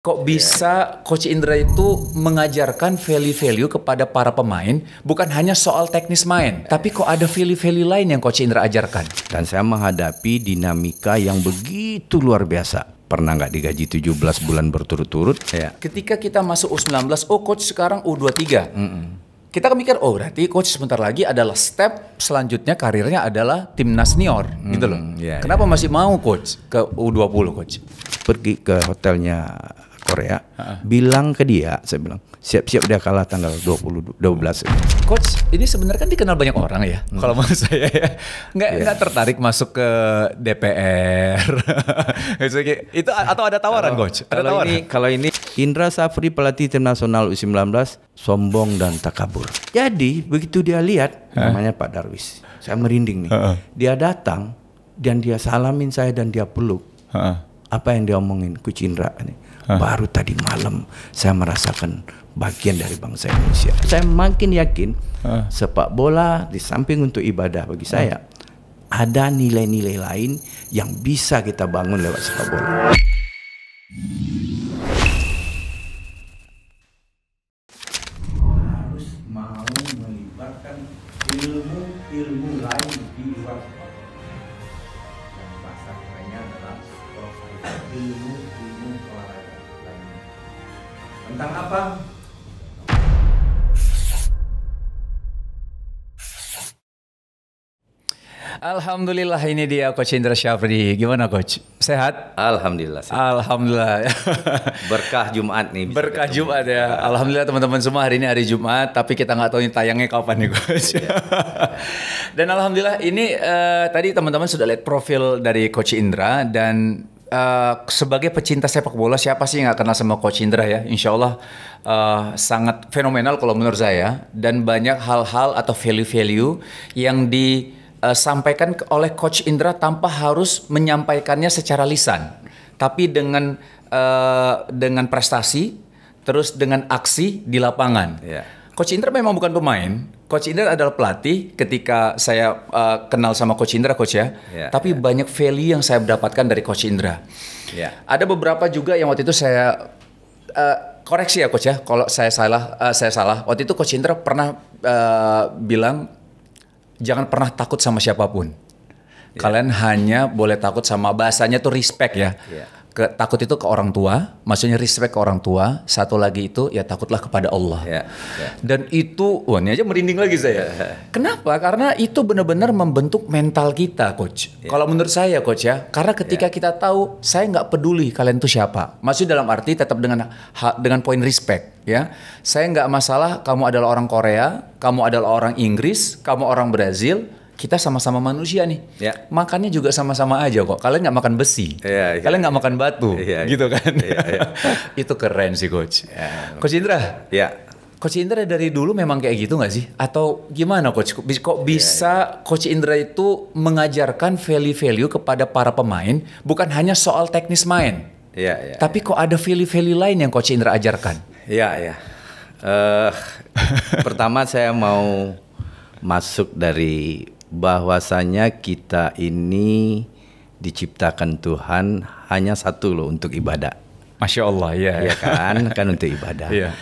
Kok iya. bisa Coach Indra itu mengajarkan value-value kepada para pemain bukan hanya soal teknis main, tapi kok ada value-value lain yang Coach Indra ajarkan? Dan saya menghadapi dinamika yang begitu luar biasa pernah nggak digaji 17 bulan berturut-turut. Yeah. Ketika kita masuk U19, oh coach sekarang U23. Mm -mm. Kita kepikir kan mikir, oh berarti coach sebentar lagi adalah step selanjutnya karirnya adalah timnas senior mm, gitu loh. Mm, yeah, Kenapa yeah. masih mau coach ke U20 coach? Pergi ke hotelnya Korea. Uh-uh. Bilang ke dia, saya bilang, siap-siap dia kalah tanggal 20 12. Coach, ini sebenarnya kan dikenal banyak orang ya. Hmm. Kalau menurut saya ya, nggak yeah. nggak tertarik masuk ke DPR. itu atau ada tawaran, kalau, Coach? Ada kalau tawaran. ini kalau ini Indra Safri pelatih tim nasional U19 sombong dan takabur. Jadi begitu dia lihat huh? namanya Pak Darwis, saya merinding nih. Uh-uh. Dia datang dan dia salamin saya dan dia peluk. Uh-uh. Apa yang dia omongin Coach Indra nih? Ah. Baru tadi malam saya merasakan bagian dari bangsa Indonesia. Saya makin yakin ah. sepak bola di samping untuk ibadah bagi saya ada nilai-nilai lain yang bisa kita bangun lewat sepak bola. apa? Alhamdulillah ini dia Coach Indra Syafri. Gimana Coach? Sehat? Alhamdulillah. Sehat. Alhamdulillah. Berkah Jumat nih. Berkah ketemu. Jumat ya. Alhamdulillah teman-teman semua hari ini hari Jumat. Tapi kita nggak tahu ini tayangnya kapan nih Coach. Iya. dan Alhamdulillah ini uh, tadi teman-teman sudah lihat profil dari Coach Indra. Dan Uh, sebagai pecinta sepak bola siapa sih yang gak kenal sama Coach Indra ya? Insya Allah uh, eh, sangat fenomenal kalau menurut saya dan banyak hal-hal atau value-value yang disampaikan eh, oleh Coach Indra tanpa harus menyampaikannya secara lisan, tapi dengan uh, dengan prestasi, terus dengan aksi di lapangan. Yeah. Coach Indra memang bukan pemain, Coach Indra adalah pelatih ketika saya uh, kenal sama Coach Indra coach ya. Yeah, Tapi yeah. banyak value yang saya dapatkan dari Coach Indra. Yeah. Ada beberapa juga yang waktu itu saya uh, koreksi ya coach ya kalau saya salah uh, saya salah. Waktu itu Coach Indra pernah uh, bilang jangan pernah takut sama siapapun. Yeah. Kalian hanya boleh takut sama bahasanya tuh respect ya. Yeah ke, takut itu ke orang tua, maksudnya respect ke orang tua. Satu lagi itu ya takutlah kepada Allah. Ya, ya. Dan itu, wah ini aja merinding lagi saya. Ya. Kenapa? Karena itu benar-benar membentuk mental kita, coach. Ya. Kalau menurut saya, coach ya, karena ketika ya. kita tahu, saya nggak peduli kalian itu siapa. Maksud dalam arti tetap dengan dengan poin respect, ya. Saya nggak masalah kamu adalah orang Korea, kamu adalah orang Inggris, kamu orang Brazil, kita sama-sama manusia nih. Ya. Makannya juga sama-sama aja kok. Kalian nggak makan besi, ya, ya, kalian nggak ya. makan batu, ya, ya. gitu kan? Ya, ya. itu keren sih coach. Ya. Coach Indra, ya. Coach Indra dari dulu memang kayak gitu nggak sih? Atau gimana coach? Kok iya, bisa iya. Coach Indra itu mengajarkan value-value kepada para pemain, bukan hanya soal teknis main, ya, ya, tapi iya. kok ada value-value lain yang Coach Indra ajarkan? Ya, ya. Uh, pertama saya mau masuk dari bahwasanya kita ini diciptakan Tuhan hanya satu loh untuk ibadah. Masya Allah ya. Yeah. Ya kan, kan untuk ibadah. Yeah.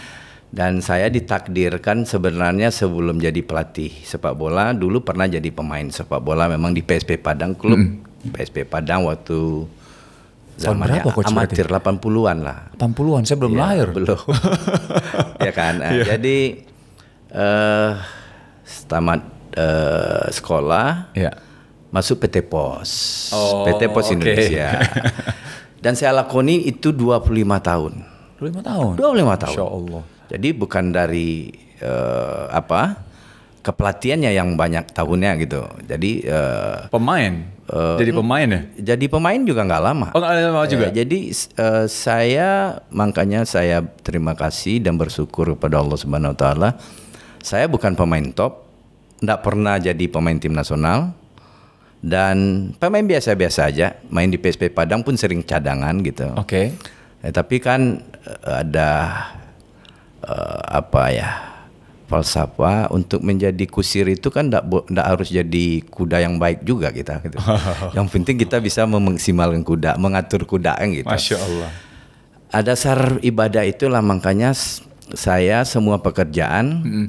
Dan saya ditakdirkan sebenarnya sebelum jadi pelatih sepak bola, dulu pernah jadi pemain sepak bola memang di PSP Padang klub mm. PSP Padang waktu zaman berapa amatir 80-an lah. 80-an saya belum ya, lahir. Belum. ya kan. Ya. Jadi eh uh, tamat uh, sekolah, yeah. masuk PT Pos, oh, PT Pos Indonesia. Dan saya lakoni itu 25 tahun. 25 tahun. 25 tahun. Insya Allah. Jadi bukan dari uh, apa? kepelatihannya yang banyak tahunnya gitu. Jadi uh, pemain. Uh, jadi mm, pemain ya? Jadi pemain juga nggak lama. Oh gak lama juga. Uh, jadi uh, saya makanya saya terima kasih dan bersyukur kepada Allah Subhanahu Wa Taala. Saya bukan pemain top, tidak pernah jadi pemain tim nasional dan pemain biasa-biasa aja main di PSP Padang pun sering cadangan gitu. Oke. Okay. Eh, ya, tapi kan eh, ada uh, apa ya falsafah untuk menjadi kusir itu kan tidak harus jadi kuda yang baik juga kita. Gitu. yang penting kita bisa memaksimalkan kuda, mengatur kuda kan gitu. Masya Allah. Ada dasar ibadah itulah makanya saya semua pekerjaan mm -hmm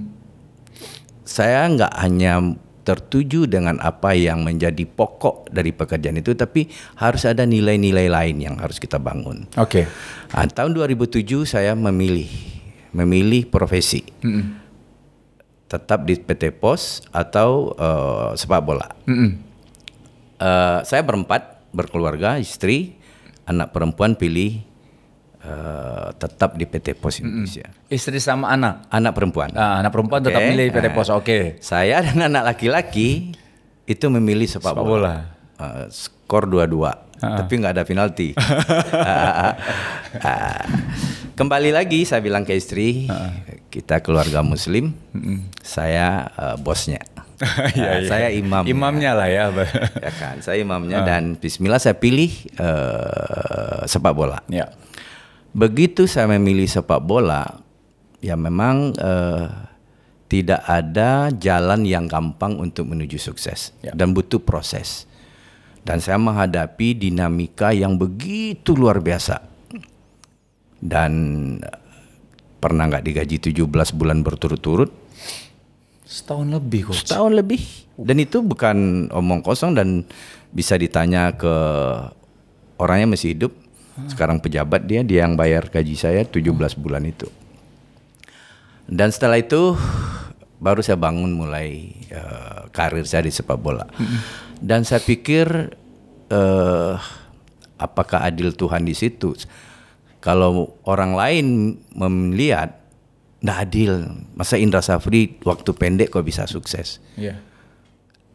saya nggak hanya tertuju dengan apa yang menjadi pokok dari pekerjaan itu, tapi harus ada nilai-nilai lain yang harus kita bangun. Oke. Okay. Nah, tahun 2007 saya memilih memilih profesi. Mm -mm. Tetap di PT Pos atau uh, sepak bola. Mm -mm. Uh, saya berempat, berkeluarga, istri, anak perempuan pilih uh, tetap di PT Pos Indonesia. Mm-hmm. Istri sama anak? Anak perempuan. Ah, anak perempuan okay. tetap milih PT ah. Pos. Oke. Okay. Saya dan anak laki-laki itu memilih sepak, bola. bola. Uh, skor dua-dua. Uh-huh. tapi nggak ada penalti. uh, uh, kembali lagi saya bilang ke istri, uh-huh. kita keluarga muslim, uh-huh. saya uh, bosnya. ya. Saya imam. Imamnya lah ya. ya kan, saya imamnya uh. dan bismillah saya pilih uh, sepak bola. Ya. Begitu saya memilih sepak bola, ya memang eh, tidak ada jalan yang gampang untuk menuju sukses ya. dan butuh proses. Dan saya menghadapi dinamika yang begitu luar biasa. Dan eh, pernah nggak digaji 17 bulan berturut-turut? Setahun lebih kok. Setahun lebih. Dan itu bukan omong kosong dan bisa ditanya ke orangnya masih hidup Hmm. Sekarang pejabat dia dia yang bayar gaji saya 17 hmm. bulan itu. Dan setelah itu baru saya bangun mulai uh, karir saya di sepak bola. Hmm. Dan saya pikir uh, apakah adil Tuhan di situ? Kalau orang lain melihat tidak adil, masa Indra Safri waktu pendek kok bisa sukses? Yeah.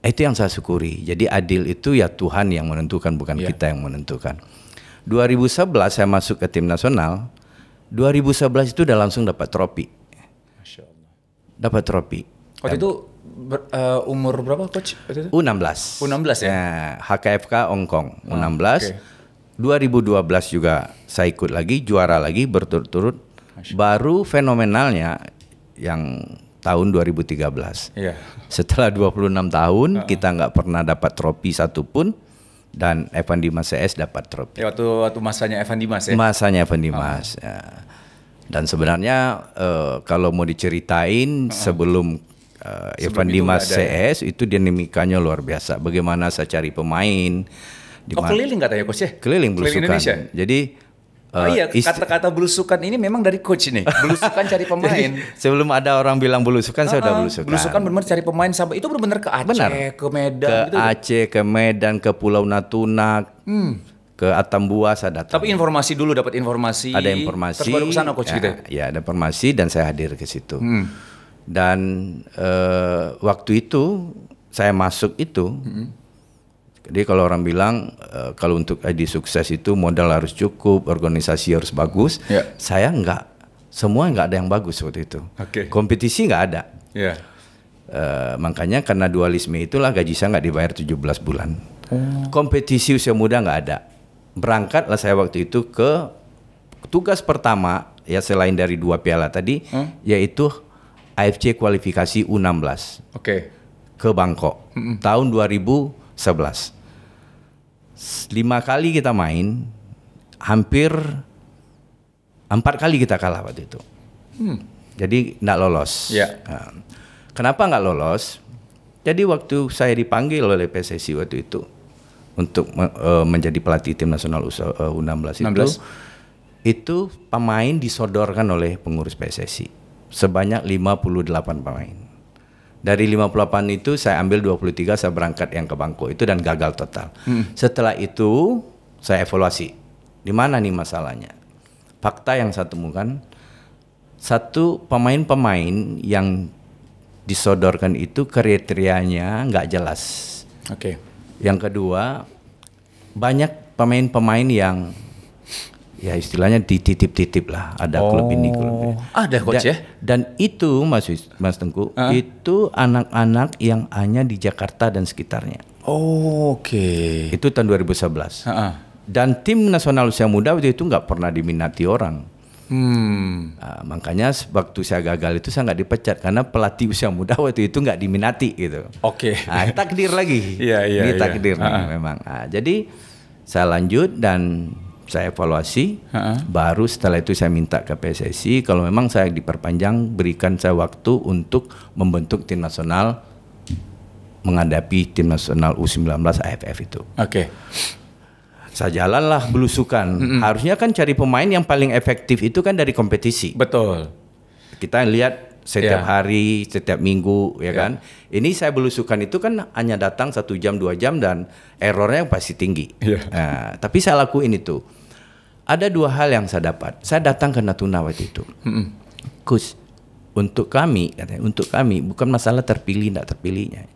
Itu yang saya syukuri. Jadi adil itu ya Tuhan yang menentukan, bukan yeah. kita yang menentukan. 2011 saya masuk ke tim nasional. 2011 itu udah langsung dapat trofi. Dapat trofi. Waktu itu ber, uh, umur berapa coach? U16. U16 ya. Nah, ya, HKFK Hong Kong U16. Ah, okay. 2012 juga saya ikut lagi juara lagi berturut-turut. Baru fenomenalnya yang tahun 2013. Yeah. Setelah 26 tahun uh -uh. kita nggak pernah dapat trofi satupun dan Evan Dimas CS dapat trofi. Ya, waktu waktu masanya Evan Dimas ya. Masanya Evan ah. Dimas. Oh. Ya. Dan sebenarnya uh, kalau mau diceritain ah. sebelum uh, Evan Dimas itu CS ya? itu dinamikanya luar biasa. Bagaimana saya cari pemain? oh keliling katanya coach ya? Keliling belusukan. Keliling Indonesia. Jadi oh iya, eh, kata-kata belusukan ini memang dari coach nih. Belusukan cari pemain. Jadi, sebelum ada orang bilang belusukan, uh -huh. saya udah ah, ah. belusukan. Belusukan benar cari pemain sampai itu benar-benar ke Aceh, benar. ke Medan. Ke gitu. Aceh, ke Medan, ke Pulau Natuna. Hmm. Ke Atambua saya datang. Tapi informasi dulu dapat informasi. Ada informasi. Terus ke sana coach ya, gitu. Ya? ya, ada informasi dan saya hadir ke situ. Hmm. Dan uh, waktu itu saya masuk itu. Hmm jadi kalau orang bilang eh, kalau untuk ID sukses itu modal harus cukup, organisasi harus bagus, yeah. saya enggak. semua enggak ada yang bagus waktu itu. Okay. Kompetisi enggak ada. Yeah. Ya. E, makanya karena dualisme itulah gaji saya enggak dibayar 17 bulan. Hmm. Kompetisi usia muda enggak ada. Berangkatlah saya waktu itu ke tugas pertama ya selain dari dua piala tadi hmm? yaitu AFC kualifikasi U16. Oke. Okay. Ke Bangkok. Hmm Tahun 2000 11. Lima kali kita main, hampir empat kali kita kalah waktu itu. Hmm. Jadi nggak lolos. Yeah. Ya. kenapa nggak lolos? Jadi waktu saya dipanggil oleh PSSI waktu itu untuk uh, menjadi pelatih tim nasional U16 e, itu, 16. itu pemain disodorkan oleh pengurus PSSI sebanyak 58 pemain. Dari 58 itu saya ambil 23 saya berangkat yang ke Bangko itu dan gagal total. Hmm. Setelah itu saya evaluasi. Di mana nih masalahnya? Fakta yang saya temukan satu pemain-pemain yang disodorkan itu kriterianya nggak jelas. Oke. Okay. Yang kedua banyak pemain-pemain yang ya istilahnya dititip-titip lah ada oh. klub ini klub ini. Ah, ada coach dan, ya. Dan itu Mas Mas Tengku, uh. itu anak-anak yang hanya di Jakarta dan sekitarnya. Oh, oke. Okay. Itu tahun 2011. Uh -uh. Dan tim nasional usia muda waktu itu nggak pernah diminati orang. Hmm. Nah, makanya waktu saya gagal itu saya nggak dipecat karena pelatih usia muda waktu itu nggak diminati gitu. Oke. Okay. Nah, takdir lagi. Iya yeah, iya. Yeah, Ini iya. takdir yeah. uh -uh. memang. Nah, jadi saya lanjut dan saya evaluasi, uh-huh. baru setelah itu saya minta ke PSSI kalau memang saya diperpanjang berikan saya waktu untuk membentuk tim nasional menghadapi tim nasional U19 AFF itu. Oke. Okay. Saya jalanlah belusukan. Mm-hmm. Harusnya kan cari pemain yang paling efektif itu kan dari kompetisi. Betul. Kita lihat setiap yeah. hari, setiap minggu, ya yeah. kan. Ini saya belusukan itu kan hanya datang satu jam dua jam dan errornya pasti tinggi. Yeah. Nah, tapi saya lakuin itu. Ada dua hal yang saya dapat. Saya datang ke Natuna waktu itu. mm untuk kami katanya, untuk kami bukan masalah terpilih tidak terpilihnya.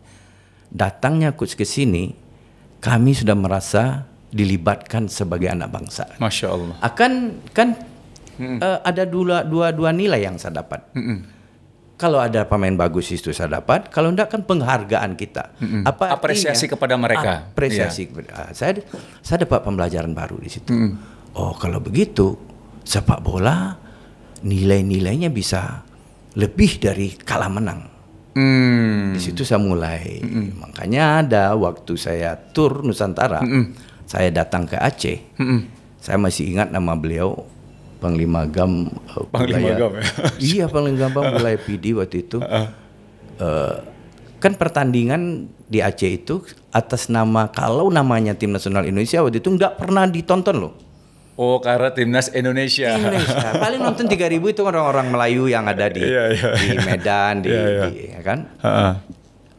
Datangnya Kus ke sini, kami sudah merasa dilibatkan sebagai anak bangsa. Masya Allah. Akan kan Uh, ada dua dua dua nilai yang saya dapat. Mm -mm kalau ada pemain bagus itu saya dapat, kalau enggak kan penghargaan kita. Mm -hmm. Apa apresiasi artinya? kepada mereka. Apresiasi. Yeah. Iya. Saya saya dapat pembelajaran baru di situ. Mm -hmm. Oh, kalau begitu sepak bola nilai-nilainya bisa lebih dari kalah menang. Mm. Di situ saya mulai. Mm -hmm. Makanya ada waktu saya tur Nusantara, mm -hmm. saya datang ke Aceh. Mm -hmm. Saya masih ingat nama beliau Panglima Gam eh, Panglima wilayah, Gam ya. iya Panglima Gam mulai PD waktu itu uh, kan pertandingan di Aceh itu atas nama kalau namanya tim nasional Indonesia waktu itu nggak pernah ditonton loh. Oh karena timnas Indonesia. Indonesia. Paling nonton 3000 itu orang-orang Melayu yang ada di, yeah, yeah, di Medan di, yeah, yeah. di ya kan. Uh -uh.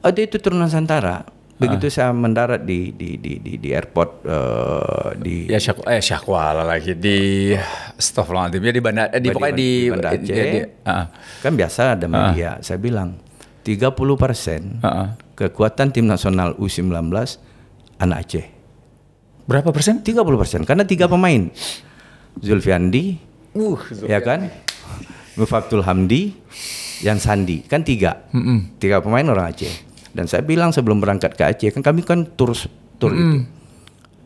Ada itu turunan Nusantara Begitu ah. saya mendarat di di di di, di airport uh, di ya Syakwa, eh Syakwa lagi di Astagfirullahaladzim ya di bandar eh, di pokoknya di, di Bandar eh, Aceh. Di, di, ah. kan biasa ada ah. media. Uh, saya bilang 30% puluh persen kekuatan tim nasional U19 anak Aceh. Berapa persen? 30 persen karena tiga pemain. Zulfiandi, uh, ya Zulfiandi. ya kan? Mufaktul Hamdi, yang Sandi kan tiga, mm -mm. tiga pemain orang Aceh dan saya bilang sebelum berangkat ke Aceh kan kami kan tur tur mm. itu.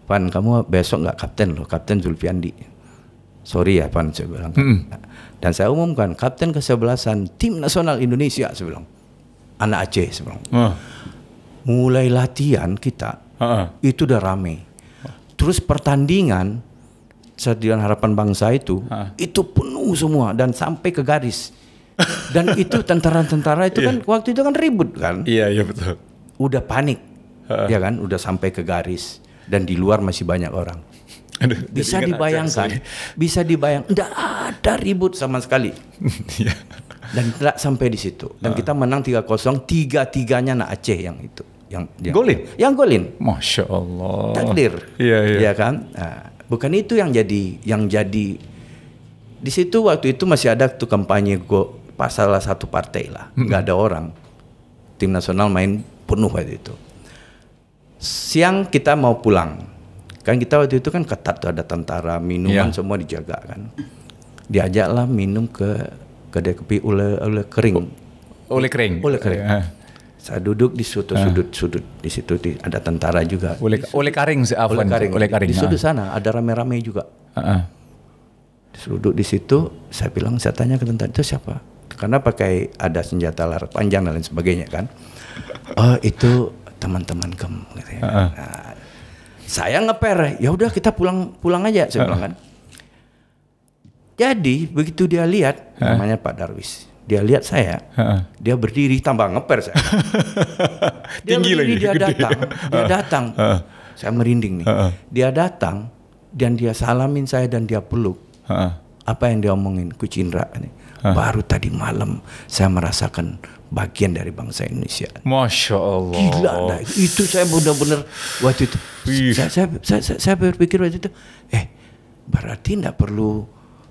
Pan kamu besok nggak kapten loh, kapten Zulfiandi. Sorry ya Pan saya bilang. Mm. Dan saya umumkan kapten kesebelasan tim nasional Indonesia sebelum Anak Aceh sebelum. Uh. Ah. Mulai latihan kita uh -uh. itu udah rame. Terus pertandingan Stadion Harapan Bangsa itu uh. itu penuh semua dan sampai ke garis dan itu tentara-tentara itu kan yeah. waktu itu kan ribut kan? Iya, yeah, iya yeah, betul. Udah panik. Uh. Ya kan, udah sampai ke garis dan di luar masih banyak orang. Aduh, bisa dibayangkan, bisa dibayang, tidak ada ribut sama sekali. Iya. dan tidak sampai di situ. Dan uh. kita menang tiga kosong tiga-tiganya nak Aceh yang itu, yang, yang golin, yang golin. Masya Allah. Takdir. Iya, iya. Ya kan? Nah, bukan itu yang jadi, yang jadi di situ waktu itu masih ada tuh kampanye go salah satu partai lah, nggak ada orang. Tim nasional main penuh waktu itu. Siang kita mau pulang, kan kita waktu itu kan ketat tuh ada tentara, minuman yeah. semua dijaga kan. Diajaklah minum ke kedai kopi oleh oleh kering. Oleh kering. Oleh kering. Uh. Saya duduk di sudut eh. sudut sudut di situ di, ada tentara juga. Oleh oleh kering Oleh kering Oleh kering Di sudut eh. sana ada rame-rame juga. Uh -uh. Duduk di situ, saya bilang saya tanya ke tentara itu siapa? karena pakai ada senjata laras panjang dan lain sebagainya kan. Oh itu teman-teman kem gitu ya. Uh-uh. Nah, saya ngeper, ya udah kita pulang pulang aja saya uh-uh. bilang kan. Jadi begitu dia lihat uh-uh. namanya Pak Darwis, dia lihat saya, uh-uh. dia berdiri tambah ngeper saya. dia Tinggi berdiri, lagi, dia datang, dia datang. Uh-uh. Saya merinding nih. Uh-uh. Dia datang dan dia salamin saya dan dia peluk. Uh-uh. Apa yang dia omongin, Kucindra nih Hah. Baru tadi malam saya merasakan bagian dari bangsa Indonesia. Masya Allah. Gila nah, Itu saya benar-benar waktu itu. Saya, saya, saya, saya, berpikir waktu itu, eh berarti tidak perlu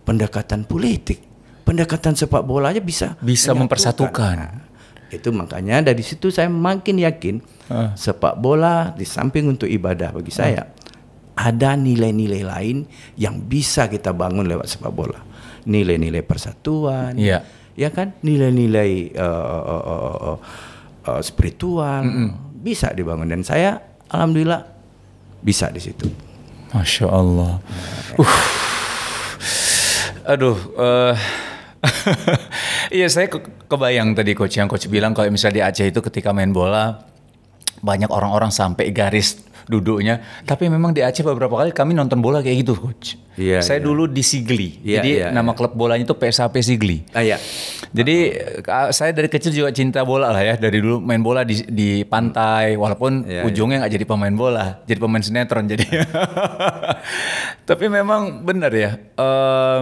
pendekatan politik. Pendekatan sepak bola aja bisa. Bisa mempersatukan. Nah, itu makanya dari situ saya makin yakin uh. sepak bola di samping untuk ibadah bagi uh. saya ada nilai-nilai lain yang bisa kita bangun lewat sepak bola nilai-nilai persatuan, ya, ya kan, nilai-nilai uh, uh, uh, uh, uh, spiritual mm -mm. bisa dibangun dan saya alhamdulillah bisa di situ. Masya Allah. Uh. Aduh. Uh. iya saya ke kebayang tadi coach yang coach bilang kalau misalnya di Aceh itu ketika main bola banyak orang-orang sampai garis duduknya. Tapi memang di Aceh beberapa kali kami nonton bola kayak gitu, coach. Yeah, Saya yeah. dulu di Sigli. yeah, jadi yeah, nama yeah. klub bolanya itu PSAP Sigli. Ah yeah. Jadi uh. saya dari kecil juga cinta bola lah ya. Dari dulu main bola di di pantai walaupun yeah, iya. ujungnya nggak yeah. jadi pemain bola, jadi pemain sinetron jadi. Tapi memang benar ya. Uh,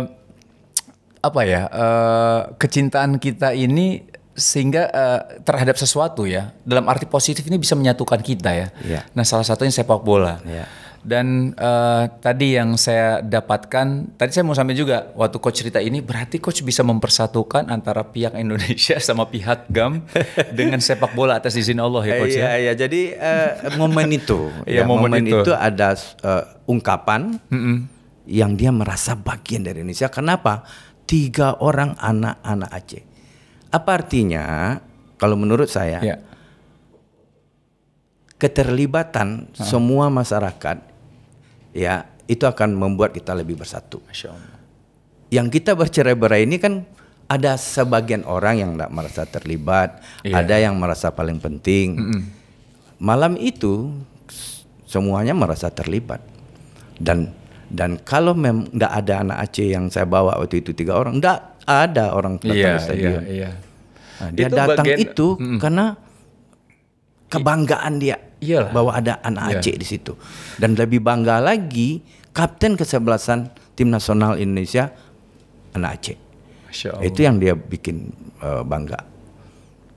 apa ya? Uh, kecintaan kita ini sehingga uh, terhadap sesuatu ya dalam arti positif ini bisa menyatukan kita ya. Yeah. Nah salah satunya sepak bola. Yeah. Dan uh, tadi yang saya dapatkan, tadi saya mau sampai juga waktu coach cerita ini berarti coach bisa mempersatukan antara pihak Indonesia sama pihak GAM dengan sepak bola atas izin Allah ya coach. ya ya? iya jadi uh, momen itu ya, ya momen, momen itu. itu ada uh, ungkapan mm -hmm. yang dia merasa bagian dari Indonesia. Kenapa? Tiga orang anak-anak Aceh apa artinya kalau menurut saya? Ya. Keterlibatan -huh. Ah. semua masyarakat ya itu akan membuat kita lebih bersatu. Yang kita bercerai-berai ini kan ada sebagian orang yang tidak merasa terlibat, yeah. ada yang merasa paling penting. Mm -hmm. Malam itu semuanya merasa terlibat dan dan kalau memang tidak ada anak Aceh yang saya bawa waktu itu tiga orang, tidak ada orang datang yeah, ke stadion. Yeah, yeah. Nah, dia itu datang bagian, itu mm, karena kebanggaan dia iyalah. bahwa ada anak yeah. Aceh di situ. Dan lebih bangga lagi kapten kesebelasan tim nasional Indonesia anak Aceh. Itu yang dia bikin uh, bangga.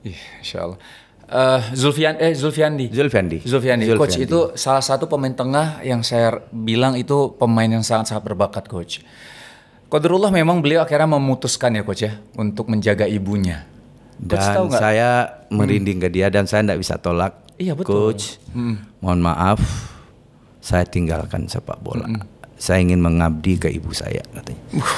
Iya, insya Allah. Uh, Zulfian eh Zulfiandi. Zulfiandi. Zulfiandi. Zulfiandi. Coach itu salah satu pemain tengah yang saya bilang itu pemain yang sangat-sangat berbakat, coach. Kodrullah memang beliau akhirnya memutuskan ya, coach ya, untuk menjaga ibunya. dan coach, saya hmm. merinding hmm. ke dia dan saya tidak bisa tolak. Iya betul. Coach, hmm. mohon maaf, saya tinggalkan sepak bola. Hmm. Saya ingin mengabdi ke ibu saya katanya. Uh,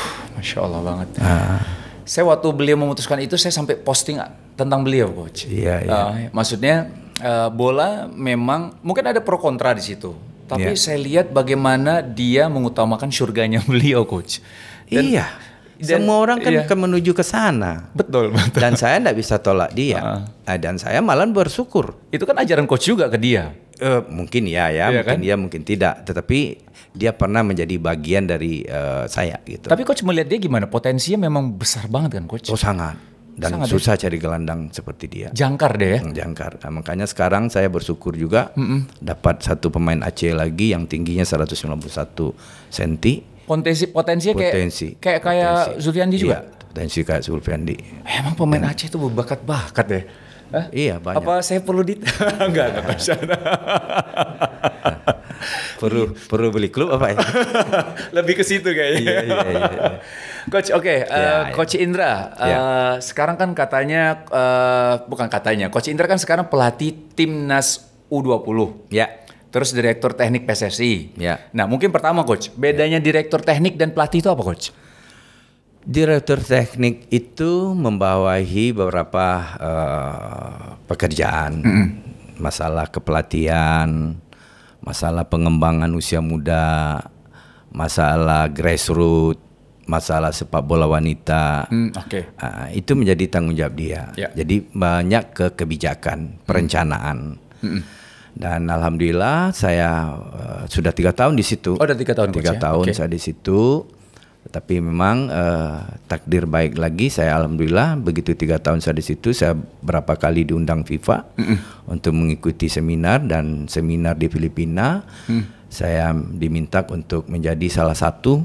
Masya Allah banget. Uh. Saya waktu beliau memutuskan itu saya sampai posting tentang beliau coach. Iya, iya. Uh, maksudnya uh, bola memang mungkin ada pro kontra di situ. Tapi yeah. saya lihat bagaimana dia mengutamakan surganya beliau coach. Dan, iya. Dan, Semua orang kan iya. akan menuju ke sana. Betul, betul. Dan saya tidak bisa tolak dia. Uh. Ah. -huh. Nah, dan saya malah bersyukur. Itu kan ajaran coach juga ke dia. Uh, mungkin ya ya, iya mungkin kan? dia mungkin tidak. Tetapi dia pernah menjadi bagian dari uh, saya gitu. Tapi coach melihat dia gimana? Potensinya memang besar banget kan coach? Oh sangat dan Sangat susah deh. cari gelandang seperti dia. Jangkar deh ya. Hmm, jangkar. Nah, makanya sekarang saya bersyukur juga mm -mm. dapat satu pemain Aceh lagi yang tingginya 191 cm. Potensi potensinya potensi. kayak kayak kayak Zulfiandi juga. Iya, potensi kayak Zulfiandi. Emang pemain Dan, Aceh itu berbakat-bakat deh. Ya? Hah? Iya banyak. Apa saya perlu di enggak enggak nah, perlu perlu beli klub apa ya? Lebih ke situ kayaknya. iya, iya, iya. iya. Coach, oke, okay. uh, eh, ya, ya. Coach yeah. Indra, uh, ya. eh, yeah. sekarang kan katanya uh, bukan katanya, Coach Indra kan sekarang pelatih timnas U20. Ya. Yeah. Terus direktur teknik PSSI. Ya. Nah, mungkin pertama coach, bedanya direktur teknik dan pelatih itu apa coach? Direktur teknik itu membawahi beberapa uh, pekerjaan, mm -hmm. masalah kepelatihan, masalah pengembangan usia muda, masalah grassroots, masalah sepak bola wanita. Hmm, Okay. Uh, itu menjadi tanggung jawab dia. Yeah. Jadi banyak ke kebijakan, hmm. perencanaan. Hmm. Dan alhamdulillah saya uh, sudah tiga tahun di situ. Oh, sudah tiga tahun. Tiga ya? tahun okay. saya di situ. Tapi memang uh, takdir baik lagi saya alhamdulillah begitu tiga tahun saya di situ saya berapa kali diundang FIFA mm -mm. untuk mengikuti seminar dan seminar di Filipina mm. saya diminta untuk menjadi salah satu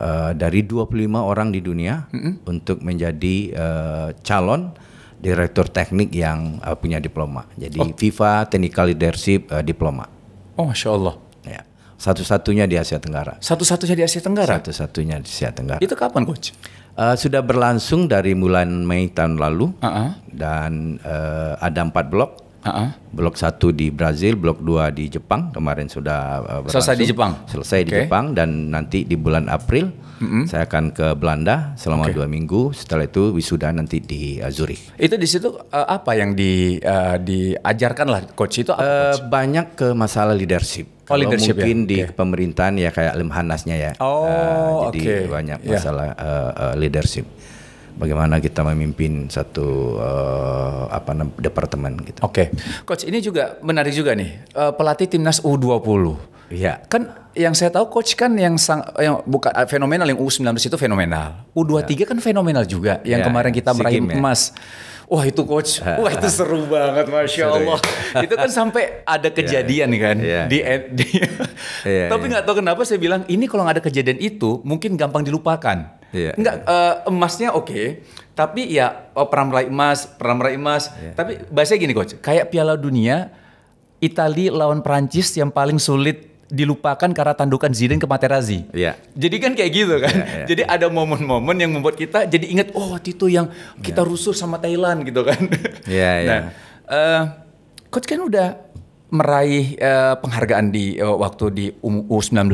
uh, dari 25 orang di dunia mm -hmm. untuk menjadi uh, calon direktur teknik yang uh, punya diploma. Jadi oh. FIFA Technical Leadership uh, Diploma. Oh, masya Allah. Ya. Satu-satunya di Asia Tenggara. Satu-satunya di Asia Tenggara. Satu-satunya di Asia Tenggara. Itu kapan, coach? Uh, sudah berlangsung dari bulan Mei tahun lalu uh -huh. dan uh, ada empat blok Uh-huh. Blok satu di Brazil, blok dua di Jepang. Kemarin sudah eh, Selesai di Jepang. Selesai okay. di Jepang dan nanti di bulan April mm-hmm. saya akan ke Belanda selama okay. dua minggu. Setelah itu wisuda nanti di uh, Zurich. Itu di situ uh, apa yang di uh, diajarkan lah coach itu apa? Uh, Banyak ke masalah leadership. Oh, Kalau leadership ya? mungkin ya? di pemerintahan ya kayak lemhanasnya ya. Oh, uh, jadi okay. banyak iya. masalah yeah. uh, uh, leadership bagaimana kita memimpin satu uh, apa departemen gitu. Oke. Okay. Coach, ini juga menarik juga nih. Uh, pelatih timnas U20. Iya. Kan yang saya tahu coach kan yang sang, yang bukan eh, fenomenal yang U19 itu fenomenal. U23 ya. kan fenomenal juga yang ya, kemarin kita meraih ya. emas. Wah itu coach, wah itu seru banget, masya Allah. itu kan sampai ada iya. kejadian yeah, kan yeah, di, e, di yeah, Tapi iya. nggak yeah. tahu kenapa saya bilang ini kalau nggak ada kejadian itu mungkin gampang dilupakan. Iya, Enggak iya. Uh, emasnya oke, okay, tapi ya oh, meraih emas, meraih emas. Iya, tapi iya. bahasanya gini coach, kayak Piala Dunia Italia lawan Prancis yang paling sulit dilupakan karena tandukan Zidane ke Materazzi. Iya. Jadi kan kayak gitu kan. Iya, iya. Jadi ada momen-momen yang membuat kita jadi ingat oh waktu itu yang kita iya. rusuh sama Thailand gitu kan. Iya, iya. Nah, uh, coach kan udah meraih uh, penghargaan di uh, waktu di U19.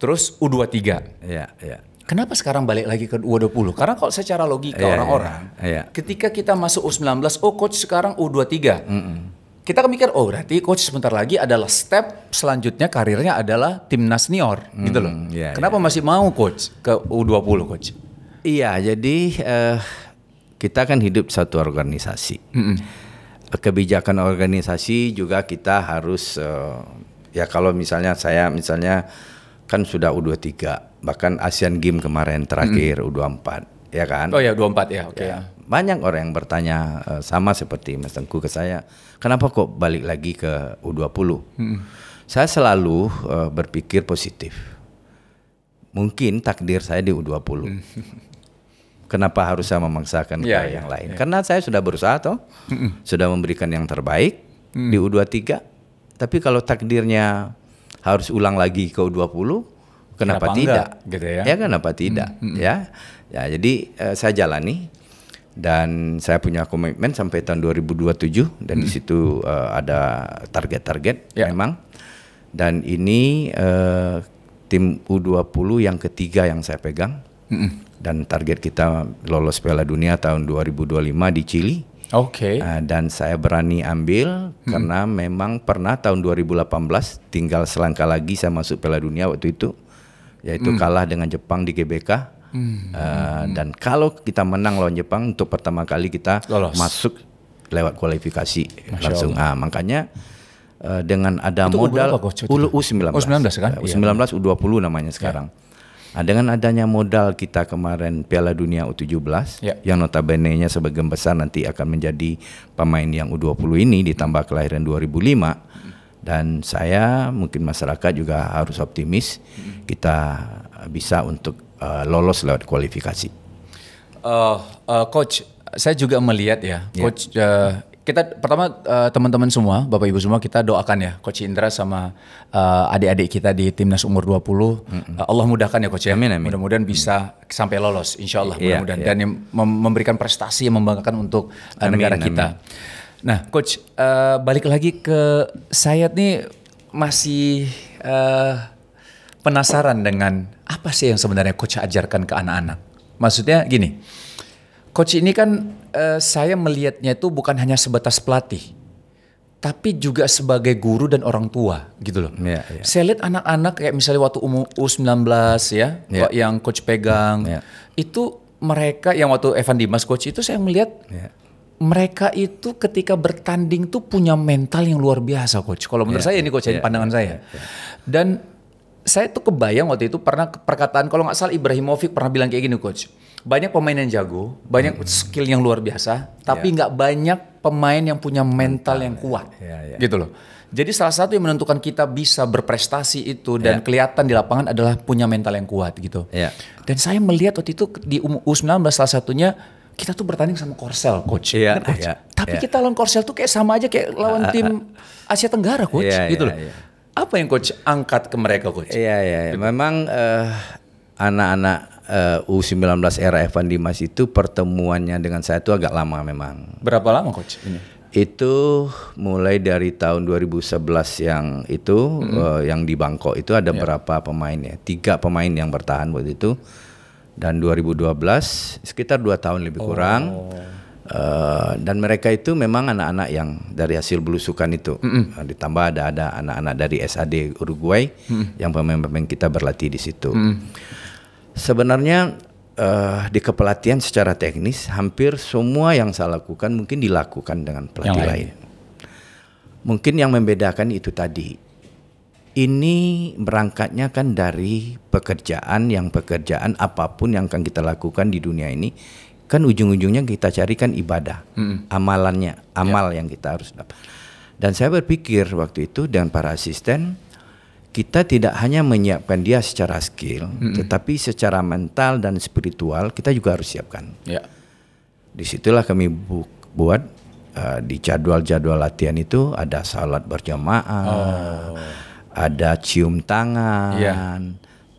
Terus U23. Iya, iya Kenapa sekarang balik lagi ke U20? Karena kalau secara logika iya, iya, orang-orang, yeah, yeah. ketika kita masuk U19, oh coach sekarang U23. Mm -mm. Kita mikir, oh berarti coach sebentar lagi adalah step selanjutnya karirnya adalah timnas senior mm, gitu loh. Yeah, iya. Kenapa yeah. masih mau coach ke U20 coach? Iya, jadi uh, kita kan hidup satu organisasi. Mm -hmm. Kebijakan organisasi juga kita harus uh, ya kalau misalnya saya misalnya kan sudah U23 bahkan Asian Games kemarin terakhir mm. U24 ya kan oh ya u 24 ya oke okay, ya. banyak orang yang bertanya eh, sama seperti Mas Tengku ke saya kenapa kok balik lagi ke U20 mm. saya selalu uh, berpikir positif mungkin takdir saya di U20 mm. Kenapa harus saya memaksakan yeah, ke yeah, yang ya, lain? Yeah. Karena saya sudah berusaha toh, mm sudah memberikan yang terbaik mm. di U23. Tapi kalau takdirnya harus ulang lagi ke U20 kenapa, kenapa tidak enggak, gitu ya. ya kenapa tidak hmm, hmm. ya ya jadi uh, saya jalani dan saya punya komitmen sampai tahun 2027 dan hmm. di mm. situ uh, ada target-target ya. memang dan ini uh, tim U20 yang ketiga yang saya pegang hmm. dan target kita lolos Piala Dunia tahun 2025 di Chili Oke. Okay. Uh, dan saya berani ambil hmm. karena memang pernah tahun 2018 tinggal selangkah lagi saya masuk Piala Dunia waktu itu yaitu hmm. kalah dengan Jepang di GBK. Hmm. Uh, dan kalau kita menang lawan Jepang untuk pertama kali kita Lolos. masuk lewat kualifikasi Masya langsung. Ah, makanya uh, dengan ada itu modal U19 U19 kan? U19 ya, iya. U20 namanya sekarang. Ya. Nah, dengan adanya modal kita kemarin Piala Dunia U17 ya. yang notabene-nya sebagian besar nanti akan menjadi pemain yang U20 ini ditambah kelahiran 2005 hmm. dan saya mungkin masyarakat juga harus optimis kita bisa untuk uh, lolos lewat kualifikasi. Uh, uh, coach, saya juga melihat ya, yeah. coach uh, kita pertama uh, teman-teman semua, Bapak Ibu semua kita doakan ya Coach Indra sama uh, adik-adik kita di timnas umur 20. mm hmm Uh, Allah mudahkan ya Coach ya. Amin, amin. Mudah-mudahan bisa mm. sampai lolos insya Allah iya, mudah-mudahan yeah. dan memberikan prestasi yang membanggakan untuk uh, amin, negara kita. Amin. Nah, coach uh, balik lagi ke saya nih masih uh, penasaran dengan apa sih yang sebenarnya coach ajarkan ke anak-anak. Maksudnya gini. Coach ini kan uh, saya melihatnya itu bukan hanya sebatas pelatih, tapi juga sebagai guru dan orang tua gitu loh. Yeah, yeah. Saya lihat anak-anak kayak misalnya waktu umur U19 ya, yeah. yang coach pegang, yeah. itu mereka yang waktu Evan Dimas coach itu saya melihat yeah. mereka itu ketika bertanding tuh punya mental yang luar biasa coach. Kalau menurut yeah, saya ini coach yeah, ini iya, pandangan yeah, saya. Yeah, yeah. Dan saya tuh kebayang waktu itu pernah perkataan kalau nggak salah Ibrahimovic pernah bilang kayak gini coach banyak pemain yang jago, banyak -hmm. skill yang luar biasa, tapi ya. nggak yeah. banyak pemain yang punya mental, mental yang kuat, yeah, yeah. gitu loh. Jadi salah satu yang menentukan kita bisa berprestasi itu dan yeah. kelihatan di lapangan adalah punya mental yang kuat gitu. Yeah. Dan saya melihat waktu itu di U19 salah satunya kita tuh bertanding sama Korsel, coach. Yeah, iya, kan, coach? Yeah, Tapi yeah. kita lawan Korsel tuh kayak sama aja kayak lawan ah, tim ah, ah. Asia Tenggara, coach. Yeah, gitu yeah, loh. Yeah. Apa yang coach angkat ke mereka, coach? Iya yeah, iya. Yeah, yeah. Gitu. Memang anak uh, eh, anak -anak uh, eh, U19 era Evan Dimas itu pertemuannya dengan saya itu agak lama memang. Berapa lama coach ini? Itu mulai dari tahun 2011 yang itu mm -hmm. uh, yang di Bangkok itu ada yeah. berapa pemain ya? Tiga pemain yang bertahan waktu itu. Dan 2012 sekitar dua tahun lebih kurang. Uh, dan mereka itu memang anak-anak yang dari hasil belusukan itu mm -hmm. uh, ditambah ada ada anak-anak dari SAD Uruguay mm -hmm. yang pemain-pemain kita berlatih di situ. Mm -hmm. Sebenarnya uh, di kepelatihan secara teknis hampir semua yang saya lakukan mungkin dilakukan dengan pelatih lain. lain. Mungkin yang membedakan itu tadi. Ini berangkatnya kan dari pekerjaan yang pekerjaan apapun yang akan kita lakukan di dunia ini kan ujung-ujungnya kita carikan ibadah, mm -hmm. amalannya, amal yeah. yang kita harus dapat. Dan saya berpikir waktu itu dengan para asisten kita tidak hanya menyiapkan dia secara skill, mm -hmm. tetapi secara mental dan spiritual kita juga harus siapkan. Yeah. Disitulah kami bu buat uh, di jadwal-jadwal latihan itu ada salat berjamaah, oh. ada cium tangan. Yeah.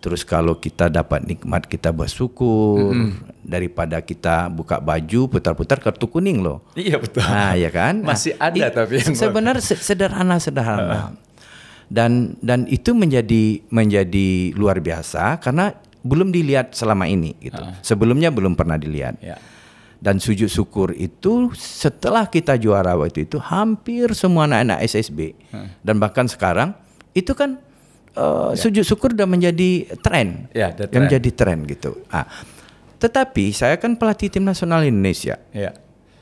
Terus kalau kita dapat nikmat kita bersyukur mm-hmm. daripada kita buka baju putar-putar kartu kuning loh. Iya betul. Nah, ya kan? Masih nah, ada tapi sebenarnya sederhana-sederhana dan dan itu menjadi menjadi luar biasa karena belum dilihat selama ini gitu. Uh. Sebelumnya belum pernah dilihat. Yeah. Dan sujud syukur itu setelah kita juara waktu itu hampir semua anak-anak SSB uh. Ah. dan bahkan sekarang itu kan uh, eh, yeah. sujud syukur sudah menjadi tren, yeah, ya, yang menjadi tren gitu. Ah. Tetapi saya kan pelatih tim nasional Indonesia. Yeah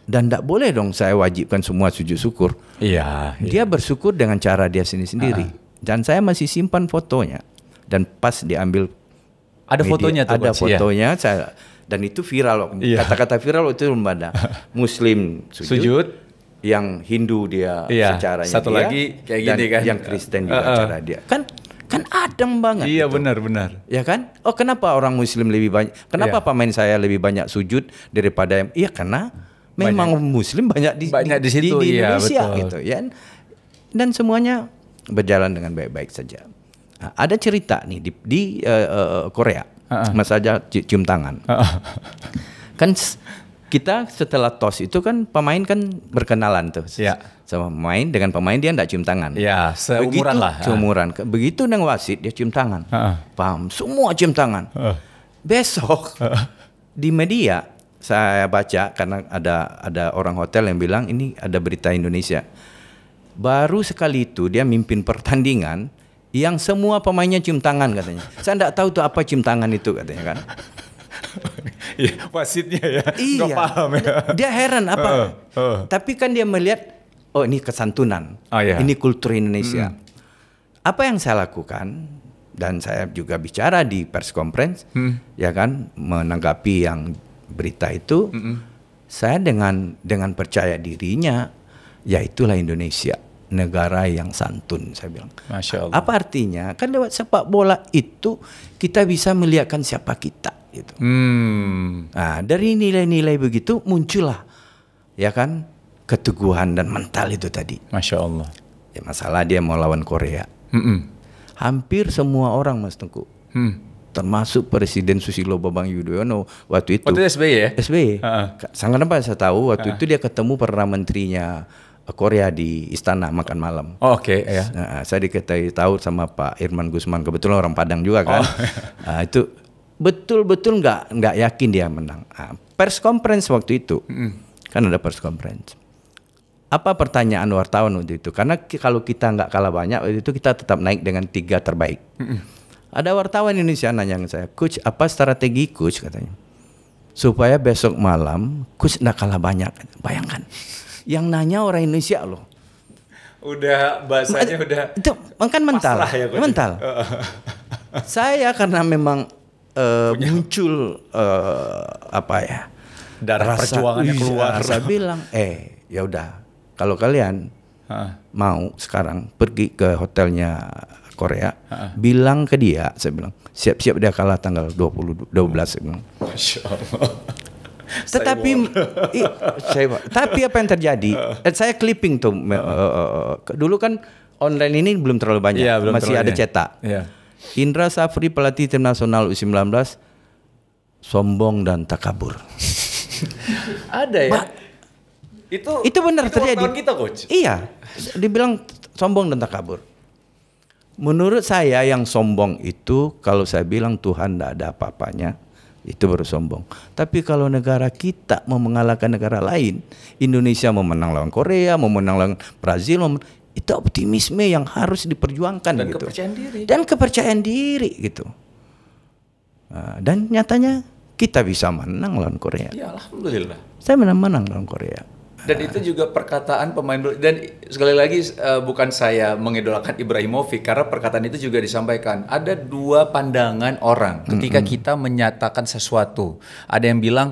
dan tidak boleh dong saya wajibkan semua sujud syukur. Iya. iya. Dia bersyukur dengan cara dia sendiri-sendiri. Uh ah. huh Dan saya masih simpan fotonya dan pas diambil ada media, fotonya tuh. Ada iya. fotonya iya. saya dan itu viral iya. kata-kata viral itu belum Muslim sujud, sujud yang Hindu dia iya. secara satu dia, lagi kayak gini kan yang Kristen juga uh, uh. cara dia kan kan adem banget iya benar benar ya kan oh kenapa orang Muslim lebih banyak kenapa iya. pemain saya lebih banyak sujud daripada yang iya karena memang muslim banyak di banyak di, situ di, di iya, Indonesia betul. gitu ya. Dan semuanya berjalan dengan baik-baik saja. Nah, ada cerita nih di, di uh, uh, Korea. Uh-uh. Mas aja cium tangan. Uh-uh. kan kita setelah tos itu kan pemain kan berkenalan tuh. Yeah. Sama pemain dengan pemain dia tidak cium tangan. Ya, seumuran lah. Seumuran. Begitu neng wasit dia cium tangan. Uh-uh. Paham? Semua cium tangan. Uh. Besok uh. di media saya baca karena ada ada orang hotel yang bilang ini ada berita Indonesia. Baru sekali itu dia mimpin pertandingan yang semua pemainnya cium tangan katanya. Saya tidak tahu tuh apa cium tangan itu katanya kan. Ya, wasitnya ya. Iya. Gak paham ya. Dia heran apa. Uh, uh. Tapi kan dia melihat oh ini kesantunan. Oh, iya. Ini kultur Indonesia. Hmm. Apa yang saya lakukan dan saya juga bicara di press conference hmm. ya kan menanggapi yang berita itu, mm -hmm. saya dengan dengan percaya dirinya, yaitulah Indonesia negara yang santun saya bilang. Masya Allah. Apa artinya? Kan lewat sepak bola itu kita bisa melihatkan siapa kita gitu. mm. Nah, dari nilai-nilai begitu muncullah ya kan keteguhan dan mental itu tadi. Masya Allah. Ya masalah dia mau lawan Korea. Mm -mm. Hampir semua orang Mas Tengku. mm termasuk Presiden Susilo Bambang Yudhoyono waktu itu. Waktu SBY ya? SBY. Uh -huh. Sangat apa saya tahu waktu uh -huh. itu dia ketemu Perdana Menterinya eh, Korea di istana makan malam. Oh, Oke, okay, ya. Nah, saya diketahui tahu sama Pak Irman Gusman kebetulan orang Padang juga kan. Oh. nah, itu betul-betul nggak nggak yakin dia menang. Nah, pers conference waktu itu mm. kan ada pers conference. Apa pertanyaan wartawan waktu itu? Karena kalau kita nggak kalah banyak waktu itu kita tetap naik dengan tiga terbaik. Mm -mm. Ada wartawan Indonesia nanya ke saya, coach apa strategi coach katanya supaya besok malam coach nggak kalah banyak. Bayangkan, yang nanya orang Indonesia loh. Udah bahasanya Ma udah itu kan mental, ya, ya? mental. saya karena memang uh, muncul uh, apa ya darah rasa, perjuangannya iya, keluar. Saya bilang, eh ya udah kalau kalian Hah. mau sekarang pergi ke hotelnya Korea. Uh-uh. Bilang ke dia, saya bilang, siap-siap dia kalah tanggal 20 12 saya bilang. Masya Allah. Tetapi i, saya tapi apa yang terjadi? Uh. Saya clipping tuh uh, uh, dulu kan online ini belum terlalu banyak, yeah, belum masih terlalu ada cetak. Yeah. Indra Safri pelatih tim nasional U19 sombong dan takabur. ada ya? Ba itu itu benar itu terjadi. Kita, coach. Iya, dibilang sombong dan takabur. Menurut saya yang sombong itu kalau saya bilang Tuhan tidak ada apa-apanya itu baru sombong. Tapi kalau negara kita mau mengalahkan negara lain, Indonesia mau menang lawan Korea, mau menang lawan Brazil, mau men itu optimisme yang harus diperjuangkan dan gitu. kepercayaan diri. Dan kepercayaan diri gitu. Ah, dan nyatanya kita bisa menang lawan Korea. Ya, alhamdulillah. Saya menang menang lawan Korea dan itu juga perkataan pemain dan sekali lagi uh, bukan saya mengidolakan Ibrahimovic karena perkataan itu juga disampaikan ada dua pandangan orang ketika mm -hmm. kita menyatakan sesuatu ada yang bilang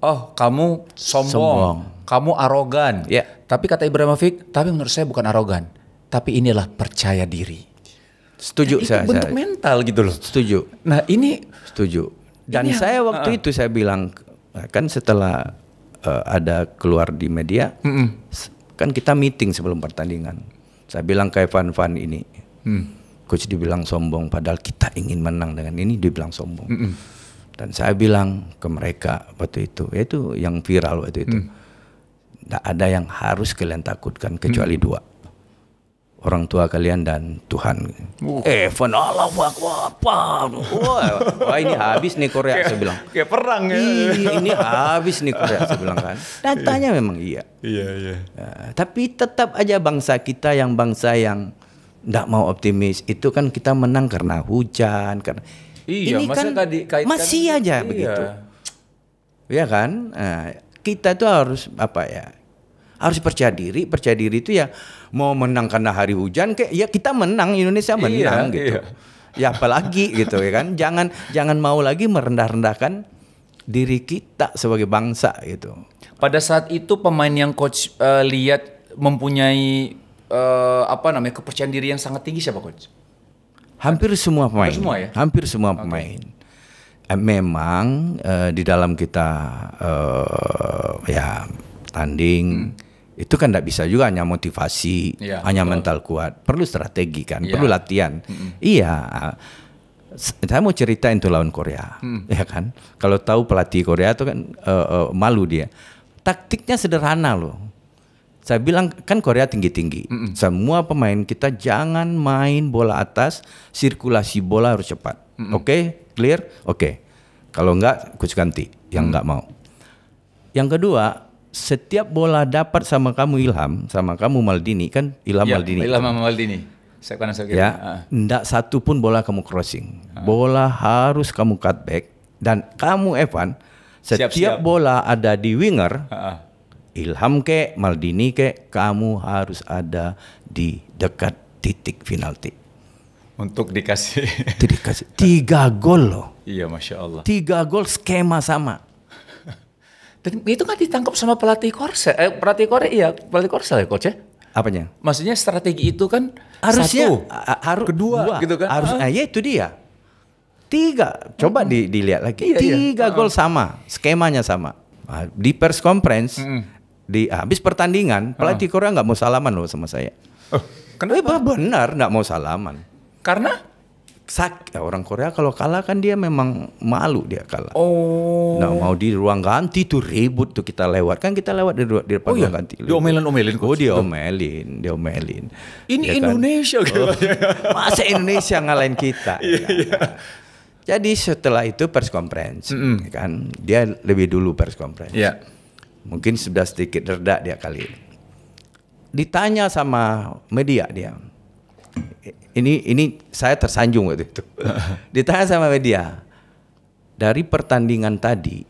oh kamu sombong, sombong. kamu arogan yeah. tapi kata Ibrahimovic tapi menurut saya bukan arogan tapi inilah percaya diri setuju nah, itu saya, bentuk saya. mental gitu loh setuju nah ini setuju dan ini iya. saya waktu -uh. itu saya bilang kan setelah uh, ada keluar di media, mm -mm. kan kita meeting sebelum pertandingan. Saya bilang ke Evan-Van ini, mm. coach dibilang sombong, padahal kita ingin menang dengan ini dibilang sombong. Mm -mm. Dan saya bilang ke mereka waktu itu, yaitu yang viral waktu itu, mm. ada yang harus kalian takutkan kecuali mm. dua orang tua kalian dan Tuhan. Uh. Eh, fan Allah wah wah wah ini habis nih Korea kaya, saya bilang. Kayak perang ya. Ih, ini habis nih Korea saya bilang kan. Iya. Datanya yeah. memang iya. Iya iya. Uh, tapi tetap aja bangsa kita yang bangsa yang tidak mau optimis itu kan kita menang karena hujan karena iya, ini kan tadi kaitkan, masih aja iya. begitu. Iya kan? Uh, kita tuh harus apa ya? harus percaya diri percaya diri itu ya mau menang karena hari hujan kayak ya kita menang Indonesia iya, menang iya, gitu iya. ya apalagi gitu ya kan jangan jangan mau lagi merendah-rendahkan diri kita sebagai bangsa gitu pada saat itu pemain yang coach uh, lihat mempunyai uh, apa namanya kepercayaan diri yang sangat tinggi siapa coach hampir semua pemain hampir semua ya hampir semua pemain eh, memang uh, di dalam kita uh, ya tanding hmm itu kan tidak bisa juga hanya motivasi, ya, hanya betul. mental kuat. Perlu strategi kan, ya. perlu iya. latihan. Mm -hmm. Iya, saya mau cerita itu lawan Korea, mm. ya kan? Kalau tahu pelatih Korea itu kan uh, uh, malu dia. Taktiknya sederhana loh. Saya bilang kan Korea tinggi-tinggi. Mm hmm Semua pemain kita jangan main bola atas, sirkulasi bola harus cepat. Mm hmm Oke, okay? clear? Oke. Okay. Kalau enggak, coach ganti yang mm. enggak mau. Yang kedua, setiap bola dapat sama kamu Ilham, sama kamu Maldini kan Ilham ya, Maldini. Ilham sama Maldini. Saya pernah saya Ya, enggak gitu. ah. satu pun bola kamu crossing. Ah. Bola harus kamu cut back dan kamu Evan setiap siap, siap. bola ada di winger. Ah, Ilham ke, Maldini ke, kamu harus ada di dekat titik penalti. Untuk dikasih. dikasih. Tiga gol loh. Iya, masya Allah. Tiga gol skema sama. Dan itu kan ditangkap sama pelatih Korsel, eh, pelatih Korea, iya pelatih Korsel ya coach ya? Apanya? Maksudnya strategi itu kan harusnya harus kedua, dua, gitu kan? Harus, ah. Nah, ya itu dia. Tiga, coba -hmm. di, dilihat lagi. Iya, iya. Tiga iya. gol uh sama, skemanya sama. Ah, di pers conference, mm -hmm. di habis pertandingan, ah. pelatih uh Korea nggak mau salaman loh sama saya. Uh, kenapa? Eh, benar nggak mau salaman. Karena? sak orang Korea kalau kalah kan dia memang malu dia kalah. Oh. Nah mau di ruang ganti tuh ribut tuh kita lewat kan kita lewat di, di depan oh, iya. ruang iya? ganti. Dia omelin kok. Oh dia omelin, dia omelin. Ini ya kan? Indonesia kan? oh, gitu. Masa Indonesia ngalahin kita. Iya. Yeah. Iya. jadi setelah itu pers conference mm -hmm. kan dia lebih dulu pers conference. Yeah. Mungkin sudah sedikit reda dia kali. Ditanya sama media dia ini ini saya tersanjung waktu itu. Ditanya sama media, dari pertandingan tadi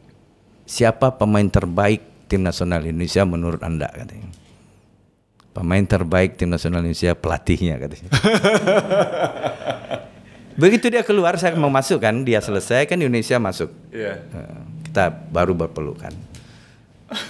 siapa pemain terbaik tim nasional Indonesia menurut Anda katanya. Pemain terbaik tim nasional Indonesia pelatihnya katanya. Begitu dia keluar saya mau masuk kan, dia selesai kan Indonesia masuk. Yeah. Iya. Kita baru berpelukan.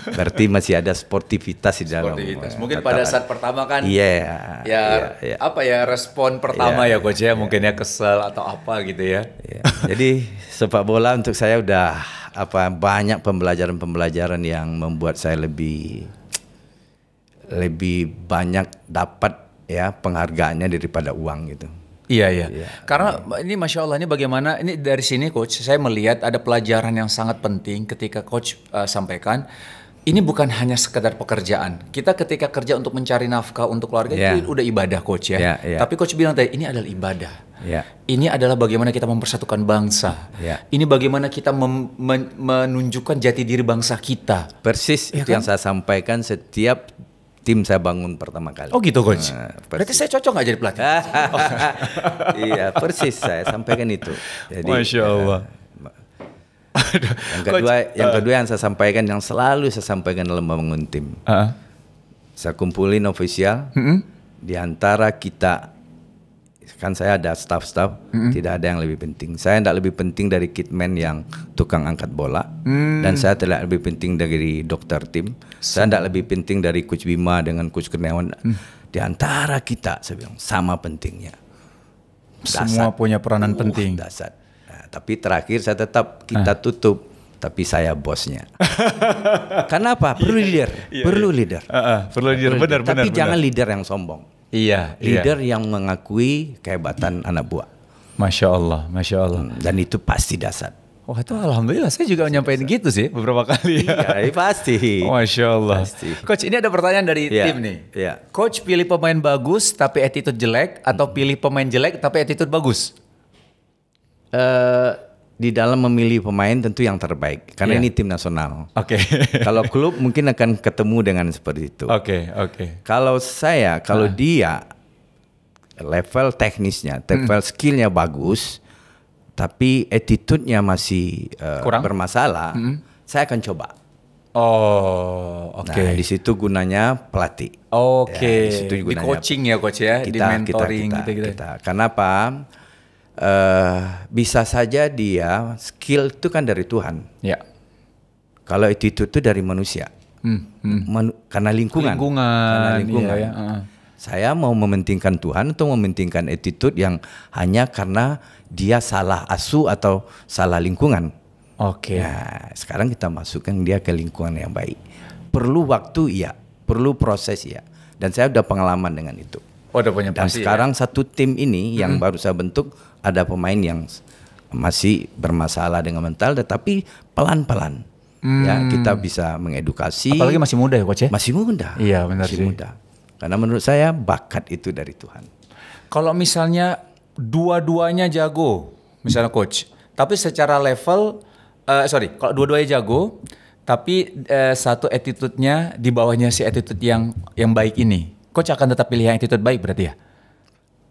Berarti masih ada sportivitas di dalam. Sportivitas. Eh, mungkin pada saat pertama kan. Iya. Yeah, ya yeah, yeah. apa ya respon pertama yeah, ya coach ya yeah. mungkin ya kesel atau apa gitu ya. Yeah. Jadi sepak bola untuk saya udah apa banyak pembelajaran-pembelajaran yang membuat saya lebih lebih banyak dapat ya penghargaannya daripada uang gitu. Iya iya. Ya, Karena ini masya Allah ini bagaimana ini dari sini coach saya melihat ada pelajaran yang sangat penting ketika coach uh, sampaikan. Ini bukan hanya sekedar pekerjaan. Kita ketika kerja untuk mencari nafkah untuk keluarga ya. itu udah ibadah coach ya. Ya, ya. Tapi coach bilang tadi ini adalah ibadah. Ya. Ini adalah bagaimana kita mempersatukan bangsa. Ya. Ini bagaimana kita men- menunjukkan jati diri bangsa kita. Persis ya itu kan? yang saya sampaikan setiap tim saya bangun pertama kali. Oh gitu coach. Nah, Berarti saya cocok gak jadi pelatih? oh. iya persis saya sampaikan itu. Jadi, Masya ya, Allah. Uh, yang kedua, coach, yang eh. kedua yang saya sampaikan yang selalu saya sampaikan dalam membangun tim. Uh. Saya kumpulin ofisial. Uh Di antara kita kan saya ada staff-staff mm-hmm. tidak ada yang lebih penting saya tidak lebih penting dari kitman yang tukang angkat bola mm. dan saya tidak lebih penting dari dokter tim so. saya tidak lebih penting dari coach Bima dengan coach Kurniawan mm. di antara kita saya bilang sama pentingnya dasar. semua punya peranan uh, penting dasar nah, tapi terakhir saya tetap kita eh. tutup tapi saya bosnya. Kenapa? Iya, iya. Ah, ah. Perlu leader, perlu leader. perlu leader, benar-benar. Tapi benar. jangan benar. leader yang sombong. Iya, iya, leader iya. yang mengakui kehebatan anak buah. Masya Allah, masya Allah. Hmm, dan itu pasti dasar. Wah itu alhamdulillah saya juga menyampaikan gitu sih beberapa kali. Iya, iya pasti. Masya Allah. Pasti. Coach ini ada pertanyaan dari ya, tim nih. Ya. Coach pilih pemain bagus tapi attitude jelek atau pilih pemain jelek tapi attitude bagus? Uh, di dalam memilih pemain tentu yang terbaik karena yeah. ini tim nasional. Oke. Okay. kalau klub mungkin akan ketemu dengan seperti itu. Oke, okay, oke. Okay. Kalau saya, kalau nah. dia level teknisnya, hmm. level mm. skillnya bagus, tapi attitude-nya masih uh, Kurang? bermasalah, mm. saya akan coba. Oh, oke. Okay. Nah, di situ gunanya pelatih. Oke. Okay. Ya, di di coaching ya coach ya, kita, di mentoring kita, kita, gitu, gitu. kita. Kenapa? uh, bisa saja dia skill itu kan dari Tuhan. Ya. Kalau itu itu, tuh dari manusia. Hmm, hmm. Men, karena lingkungan. Lingkungan. Karena lingkungan. Iya, ya. uh. Saya mau mementingkan Tuhan atau mementingkan attitude yang hanya karena dia salah asu atau salah lingkungan. Oke. Okay. Ya, nah, sekarang kita masukkan dia ke lingkungan yang baik. Perlu waktu iya, perlu proses ya. Dan saya udah pengalaman dengan itu. Oh, udah punya Dan iya. sekarang ya? satu tim ini yang hmm. baru saya bentuk ada pemain yang masih bermasalah dengan mental tetapi pelan-pelan ya, hmm. ya kita bisa mengedukasi apalagi masih muda ya coach ya masih muda iya benar masih sih. muda karena menurut saya bakat itu dari Tuhan kalau misalnya dua-duanya jago misalnya coach tapi secara level uh, sorry kalau dua-duanya jago tapi uh, satu attitude-nya di bawahnya si attitude yang yang baik ini coach akan tetap pilih yang attitude baik berarti ya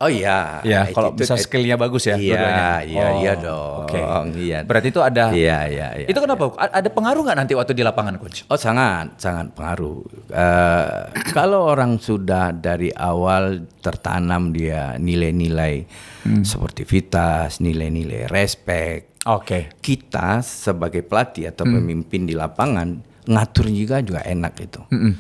Oh iya. Iya, kalau bisa skillnya bagus ya. Iya, iya, oh, iya dong. Oke. Okay. Iya. Berarti itu ada. Iya, iya, iya. Itu kenapa? Iya. Ada pengaruh nggak nanti waktu di lapangan, coach? Oh sangat, sangat pengaruh. Uh, kalau orang sudah dari awal tertanam dia nilai-nilai hmm. sportivitas, nilai-nilai respect. Oke. Okay. Kita sebagai pelatih atau hmm. pemimpin di lapangan ngatur juga juga enak itu. Hmm -mm.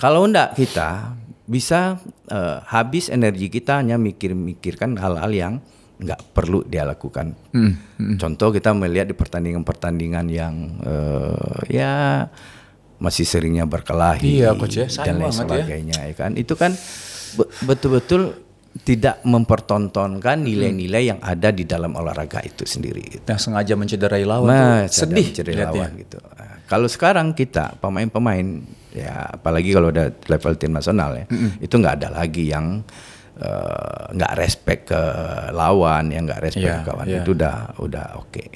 Kalau enggak kita bisa uh, habis energi kita hanya mikir-mikirkan hal-hal yang nggak perlu dia lakukan. Hmm, hmm. Contoh kita melihat di pertandingan-pertandingan yang uh, ya masih seringnya berkelahi iya, coach ya. dan lain ya. sebagainya ya. ya kan. Itu kan betul-betul tidak mempertontonkan nilai-nilai yang ada di dalam olahraga itu sendiri. Gitu. Nah, sengaja mencederai lawan. Nah, sedih mencederai ya. lawan gitu. Nah, kalau sekarang kita pemain-pemain ya apalagi kalau ada level tim nasional ya mm -hmm. itu nggak ada lagi yang eh, nggak uh, respect ke lawan yang nggak respect yeah, ke kawan yeah. itu udah udah oke okay.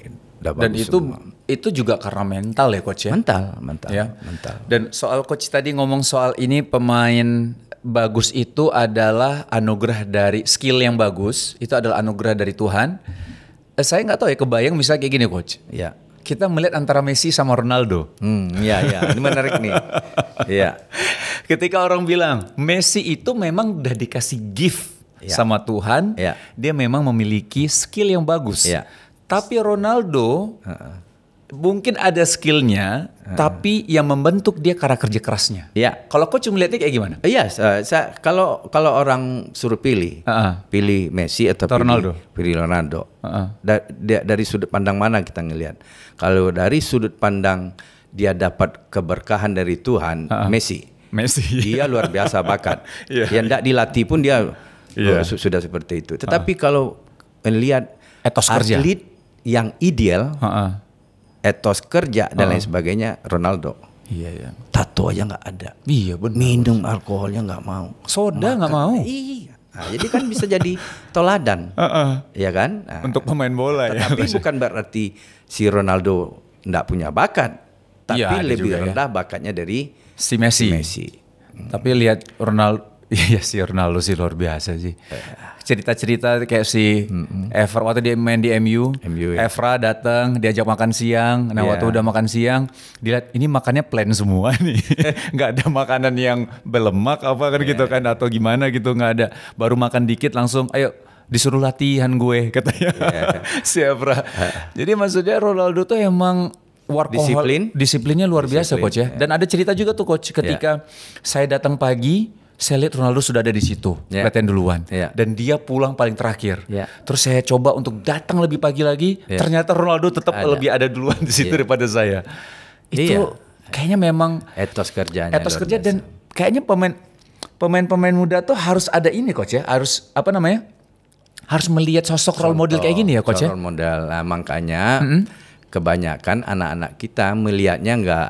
dan bagus itu semua. itu juga karena mental ya coach ya mental mental yeah. mental dan soal coach tadi ngomong soal ini pemain bagus itu adalah anugerah dari skill yang bagus itu adalah anugerah dari Tuhan eh, saya nggak tahu ya kebayang misalnya kayak gini coach ya yeah kita melihat antara Messi sama Ronaldo. Hmm, ya ya, ini menarik nih. Iya. Ketika orang bilang Messi itu memang udah dikasih gift ya. sama Tuhan, ya. dia memang memiliki skill yang bagus. Ya. Tapi Ronaldo uh -uh mungkin ada skillnya, hmm. tapi yang membentuk dia karena kerja kerasnya. Ya. Kalau coach melihatnya kayak gimana? Iya, yes, uh, eh, kalau kalau orang suruh pilih, uh -uh. pilih Messi atau, pilih, Ronaldo, pilih Ronaldo. Uh -uh. Da dari sudut pandang mana kita ngelihat? Kalau dari sudut pandang dia dapat keberkahan dari Tuhan, uh -uh. Messi. Messi. Dia luar biasa bakat. yeah. Yang tidak dilatih pun dia yeah. Oh, su sudah seperti itu. Tetapi uh -uh. kalau melihat etos atlet yang ideal, uh -uh etos kerja dan lain oh. sebagainya Ronaldo. Iya ya. Tato aja nggak ada. Iya benar. Minum alkoholnya nggak mau. Soda nggak mau. Iya. Nah, jadi kan bisa jadi toladan. Uh -uh. Ya kan? Nah, Untuk pemain bola ya, tetapi ya. Tapi bukan berarti si Ronaldo nggak punya bakat. Iya, tapi ya, lebih juga, ya. rendah ya. bakatnya dari si Messi. Si Messi. Hmm. Tapi lihat Ronaldo Iya si Ronaldo sih luar biasa sih. Iya cerita-cerita kayak si mm Evra waktu dia main di MU, MU ya. Evra datang diajak makan siang. Nah yeah. waktu iya. udah makan siang, dilihat ini makannya plan semua nih, nggak ada makanan yang berlemak apa kan yeah. gitu iya. kan atau gimana gitu nggak ada. Baru makan dikit langsung, ayo disuruh latihan gue katanya yeah. si Evra. Jadi maksudnya Ronaldo tuh emang work disiplin, disiplinnya luar Disiplin, biasa coach ya. Yeah. Dan ada cerita juga tuh coach ketika yeah. saya datang pagi saya lihat Ronaldo sudah ada di situ, yeah. Ya. latihan duluan, yeah. dan dia pulang paling terakhir. Yeah. Terus saya coba untuk datang lebih pagi lagi, yeah. ternyata Ronaldo tetap ada. lebih ada duluan di situ yeah. daripada saya. Itu yeah. kayaknya memang etos kerjanya, etos kerja dan kayaknya pemain pemain-pemain muda tuh harus ada ini coach ya, harus apa namanya, harus melihat sosok Contoh, role model kayak gini ya coach ya. Role model, nah, makanya mm -hmm. kebanyakan anak-anak kita melihatnya nggak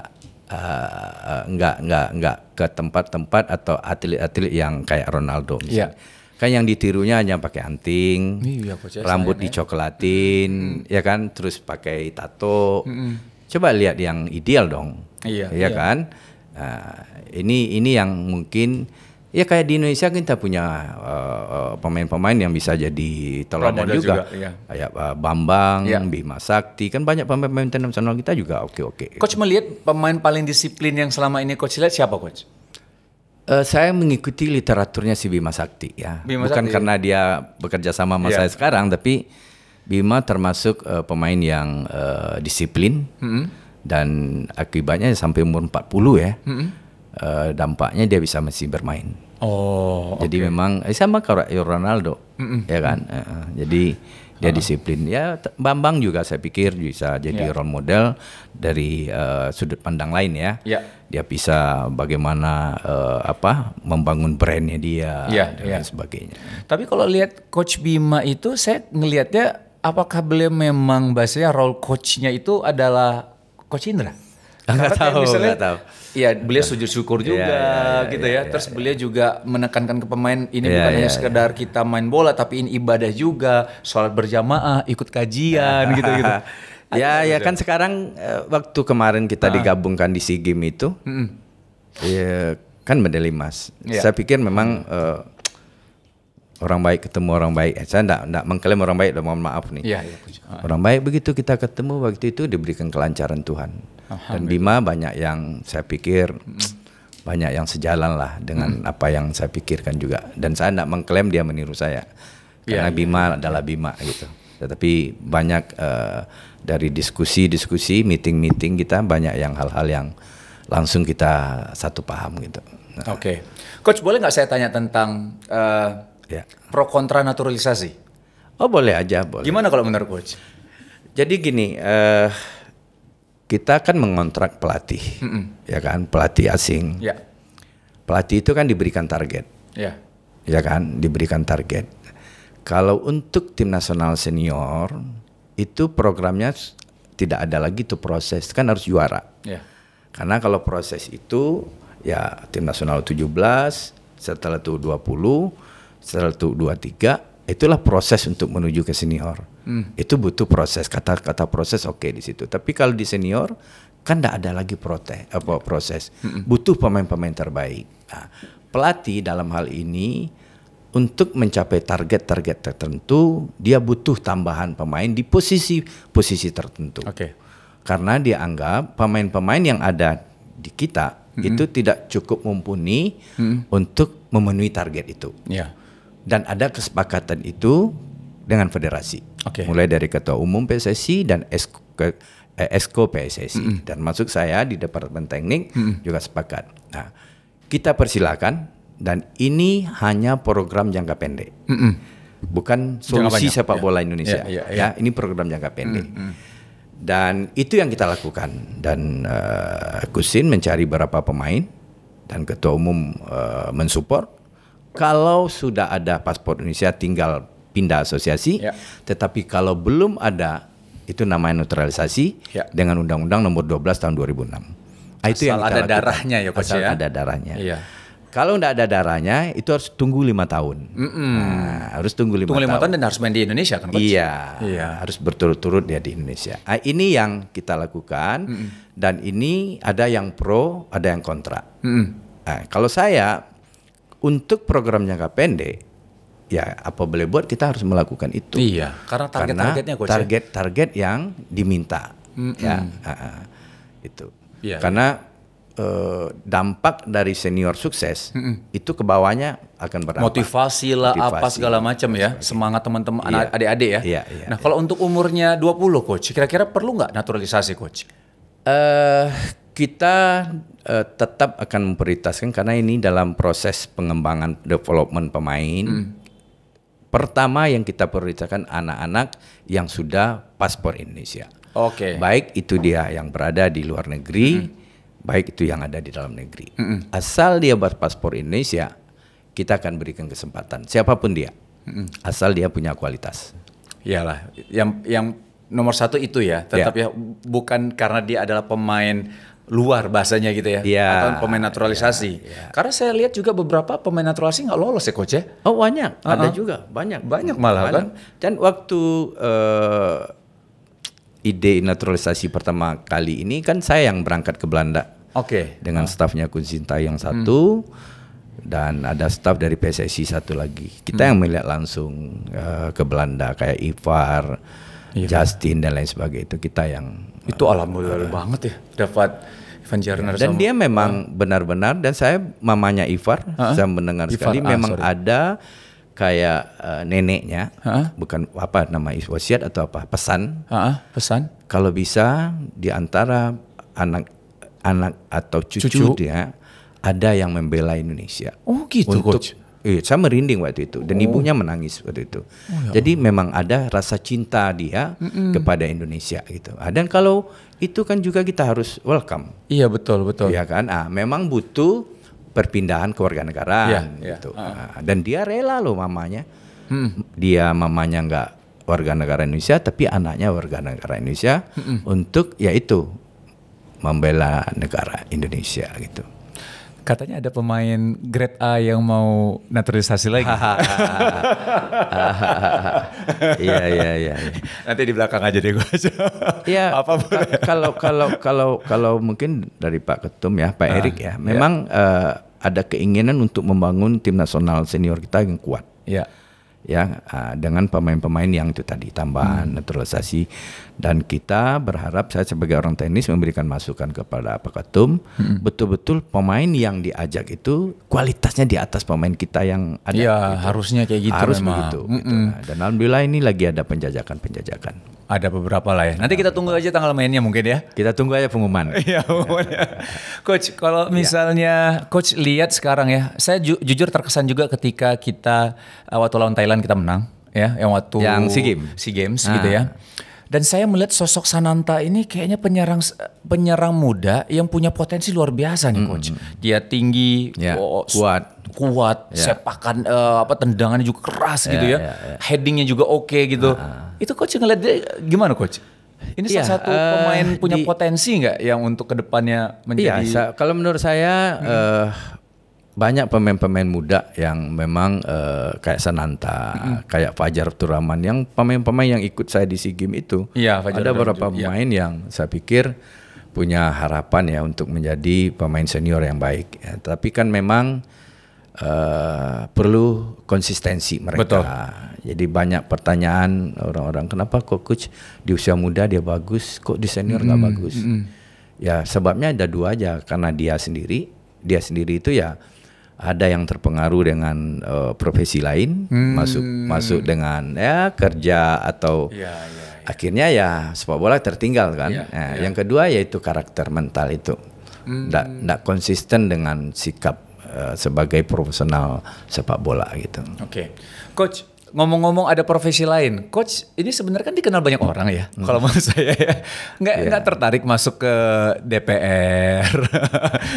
uh, eh, nggak nggak nggak ke tempat-tempat atau atlet-atlet yang kayak Ronaldo misalnya. Yeah. Kan yang ditirunya hanya pakai anting, iya, ya, rambut ya. dicoklatin, hmm. ya kan, terus pakai tato. Hmm. Coba lihat yang ideal dong, iya, ya iya. kan. Uh, ini ini yang mungkin ya kayak di Indonesia kita punya eh, eh, pemain-pemain uh, yang bisa jadi teladan juga, juga ya. kayak eh, Bambang, ya. Bima Sakti kan banyak pemain-pemain internasional kita juga oke-oke. Coach gitu. Coach melihat pemain paling disiplin yang selama ini coach lihat siapa coach? Uh, saya mengikuti literaturnya si Bima Sakti ya, Bima bukan Sakti. Ya. karena dia bekerja sama sama yeah. saya sekarang, tapi Bima termasuk uh, pemain yang uh, disiplin -hmm. dan akibatnya sampai umur 40 ya. -hmm. Uh, dampaknya dia bisa masih bermain. Oh. Jadi okay. memang eh, sama kayak Ronaldo, Mm-mm. ya kan. Uh, jadi dia disiplin. Ya Bambang juga saya pikir bisa jadi yeah. role model dari uh, sudut pandang lain ya. Yeah. Dia bisa bagaimana uh, apa membangun brandnya dia yeah, dan yeah. sebagainya. Tapi kalau lihat Coach Bima itu, saya ngelihatnya apakah beliau memang bahasanya role coachnya itu adalah Coach Indra? Karena tahu, misalnya, tahu. Ya beliau sujud syukur iya, juga yeah, yeah, gitu yeah, ya. Yeah, Terus yeah, beliau yeah. juga menekankan ke pemain ini yeah, bukan yeah, hanya iya. sekedar yeah. kita main bola tapi ini ibadah juga, sholat berjamaah, ikut kajian gitu-gitu. Ya, gitu ya kan, kan sekarang eh, waktu kemarin kita ah. digabungkan di SEA Games itu, mm ya kan medali emas. Yeah. Saya pikir memang uh, orang baik ketemu orang baik. Eh, saya enggak, enggak mengklaim orang baik, mohon maaf nih. Yeah, iya, yeah. Orang baik begitu kita ketemu waktu itu diberikan kelancaran Tuhan. Dan Bima banyak yang saya pikir banyak yang sejalan lah dengan hmm. apa yang saya pikirkan juga. Dan saya tidak mengklaim dia meniru saya. Iya, karena ya, Bima adalah Bima gitu. Tetapi banyak uh, dari diskusi-diskusi, meeting-meeting kita banyak yang hal-hal yang langsung kita satu paham gitu. Nah. Oke, okay. coach boleh nggak saya tanya tentang uh, ya. pro kontra naturalisasi? Oh boleh aja boleh. Gimana kalau menurut coach? Jadi gini, uh, kita kan mengontrak pelatih, mm -mm. ya kan, pelatih asing. Yeah. Pelatih itu kan diberikan target, yeah. ya kan, diberikan target. Kalau untuk tim nasional senior itu programnya tidak ada lagi tuh proses, kan harus juara. Yeah. Karena kalau proses itu ya tim nasional 17, setelah itu 20, setelah itu 23, itulah proses untuk menuju ke senior. Hmm. Itu butuh proses kata-kata proses oke okay di situ. Tapi kalau di senior kan tidak ada lagi protes apa proses. Hmm. Butuh pemain-pemain terbaik. Nah, pelatih dalam hal ini untuk mencapai target-target tertentu dia butuh tambahan pemain di posisi-posisi tertentu. Okay. Karena dia anggap pemain-pemain yang ada di kita hmm. itu tidak cukup mumpuni hmm. untuk memenuhi target itu. Yeah dan ada kesepakatan itu dengan federasi. Okay. Mulai dari ketua umum PSSI dan esko, eh, esko PSSI mm -hmm. dan masuk saya di departemen teknik mm -hmm. juga sepakat. Nah, kita persilakan dan ini hanya program jangka pendek. Mm -hmm. Bukan solusi sepak bola ya. bola Indonesia. Yeah, yeah, yeah. ya, ini program jangka pendek. Mm -hmm. Dan itu yang kita lakukan dan uh, eh, Kusin mencari beberapa pemain dan ketua umum uh, mensupport kalau sudah ada paspor Indonesia tinggal pindah asosiasi. Ya. Tetapi kalau belum ada itu namanya neutralisasi ya. dengan Undang-Undang Nomor 12 Tahun 2006. Asal ah, itu yang ada darahnya ya, Pak. ya? ada darahnya. Iya. Kalau tidak ada darahnya, itu harus tunggu lima tahun. Mm -mm. Nah, harus tunggu lima tahun. Tunggu tahun. dan harus main di Indonesia kan, Iya, iya. harus berturut-turut ya di Indonesia. Nah, ini yang kita lakukan mm -mm. dan ini ada yang pro, ada yang kontra. Mm -mm. Nah, kalau saya untuk program jangka pendek ya apa boleh buat kita harus melakukan itu. Iya, karena target-targetnya coach. Ya. Target-target yang diminta. Mm -hmm. Ya, uh, uh, itu. Iya. iya. Karena uh, dampak dari senior sukses mm -hmm. itu ke bawahnya akan berapa? Motivasi lah Motivasi, apa segala macam ya, semangat teman-teman iya. adik-adik ya. Iya, iya, nah, iya. kalau untuk umurnya 20 coach, kira-kira perlu nggak naturalisasi coach? Eh uh, kita uh, tetap akan memprioritaskan karena ini dalam proses pengembangan development pemain. Mm. Pertama yang kita prioritaskan anak-anak yang sudah paspor Indonesia. Oke. Okay. Baik itu dia yang berada di luar negeri, mm. baik itu yang ada di dalam negeri. Mm Asal dia berpaspor Indonesia, kita akan berikan kesempatan siapapun dia, mm asal dia punya kualitas. Iyalah, yang yang nomor satu itu ya tetap yeah. ya bukan karena dia adalah pemain luar bahasanya gitu ya, ya atau pemain naturalisasi. Ya, ya. Karena saya lihat juga beberapa pemain naturalisasi nggak lolos ya coach ya? Oh banyak, uh-huh. ada juga banyak, banyak malah banyak. kan. Dan waktu uh, ide naturalisasi pertama kali ini kan saya yang berangkat ke Belanda. Oke. Okay. Dengan uh. stafnya Kunzinta yang hmm. satu. Hmm dan ada staf dari PSSI satu lagi. Kita hmm. yang melihat langsung uh, ke Belanda kayak Ivar, Justin dan lain sebagainya itu kita yang itu alhamdulillah banget ya dapat Ivan Jarner dan sama, dia memang ah. benar-benar dan saya mamanya Ivar uh saya mendengar Ivar, sekali ah, memang sorry. ada kayak uh, neneknya uh bukan apa nama wasiat atau apa pesan uh uh, pesan kalau bisa diantara anak anak atau cucu, cucu dia ada yang membela Indonesia oh gitu untuk Iya, saya merinding waktu itu dan oh. ibunya menangis waktu itu. Oh, ya Jadi memang ada rasa cinta dia mm -mm. kepada Indonesia gitu. Ah, dan kalau itu kan juga kita harus welcome. Iya betul betul. Iya kan. Ah, memang butuh perpindahan kewarganegaraan ya, iya. gitu. Ya. Ah. Dan dia rela loh mamanya. Mm. Dia mamanya nggak warga negara Indonesia, tapi anaknya warga negara Indonesia -mm. untuk yaitu membela negara Indonesia gitu. Katanya ada pemain grade A yang mau naturalisasi lagi. Iya, iya iya iya. Nanti di belakang aja deh gue. Iya. Apa kalau kalau kalau kalau mungkin dari Pak Ketum ya, Pak ah, Erik ya. Iya. Memang eh, ada keinginan untuk membangun tim nasional senior kita yang kuat. Iya ya ah, dengan pemain-pemain yang itu tadi tambahan hmm. naturalisasi dan kita berharap saya sebagai orang tenis memberikan masukan kepada Pak Ketum hmm. betul-betul pemain yang diajak itu kualitasnya di atas pemain kita yang ada. Ya gitu. harusnya kayak gitu. Harus memang. begitu. Gitu. Hmm. dan alhamdulillah ini lagi ada penjajakan penjajakan. Ada beberapa lah ya. Nanti kita tunggu aja tanggal mainnya mungkin ya. Kita tunggu aja pengumuman. Iya, ya. Coach, kalau iya. misalnya ya. coach lihat sekarang ya, saya ju jujur terkesan juga ketika kita eh, waktu lawan Thailand kita menang ya, yang waktu yang SEA Games, SEA Games ah. gitu ya dan saya melihat sosok Sananta ini kayaknya penyerang penyerang muda yang punya potensi luar biasa nih coach. Mm -hmm. Dia tinggi, yeah. oh, kuat, kuat, yeah. sepakan uh, apa tendangannya juga keras yeah, gitu ya. Yeah, yeah. Headingnya juga oke okay gitu. Uh ah, -huh. Ah. Itu coach ngeliat dia gimana coach? Ini yeah, salah satu uh, pemain punya di, potensi nggak yang untuk kedepannya menjadi? Iya, kalau menurut saya hmm. uh, banyak pemain-pemain muda yang memang uh, kayak Sananta, mm -hmm. kayak Fajar Turaman yang pemain-pemain yang ikut saya di SEA Games itu. Iya, Fajar ada beberapa iya. pemain ya. yang saya pikir punya harapan ya untuk menjadi pemain senior yang baik. Ya, tapi kan memang uh, perlu konsistensi mereka. Betul. Jadi banyak pertanyaan orang-orang kenapa kok coach di usia muda dia bagus, kok di senior nggak mm -hmm. bagus? Mm -hmm. Ya sebabnya ada dua aja karena dia sendiri, dia sendiri itu ya ada yang terpengaruh dengan uh, profesi lain hmm. masuk masuk dengan ya kerja atau ya, ya, ya. akhirnya ya sepak bola tertinggal kan ya, nah, ya. yang kedua yaitu karakter mental itu tidak hmm. konsisten dengan sikap uh, sebagai profesional sepak bola gitu oke okay. coach ngomong-ngomong ada profesi lain, coach ini sebenarnya kan dikenal banyak orang ya. Hmm. Kalau menurut saya ya nggak yeah. tertarik masuk ke DPR.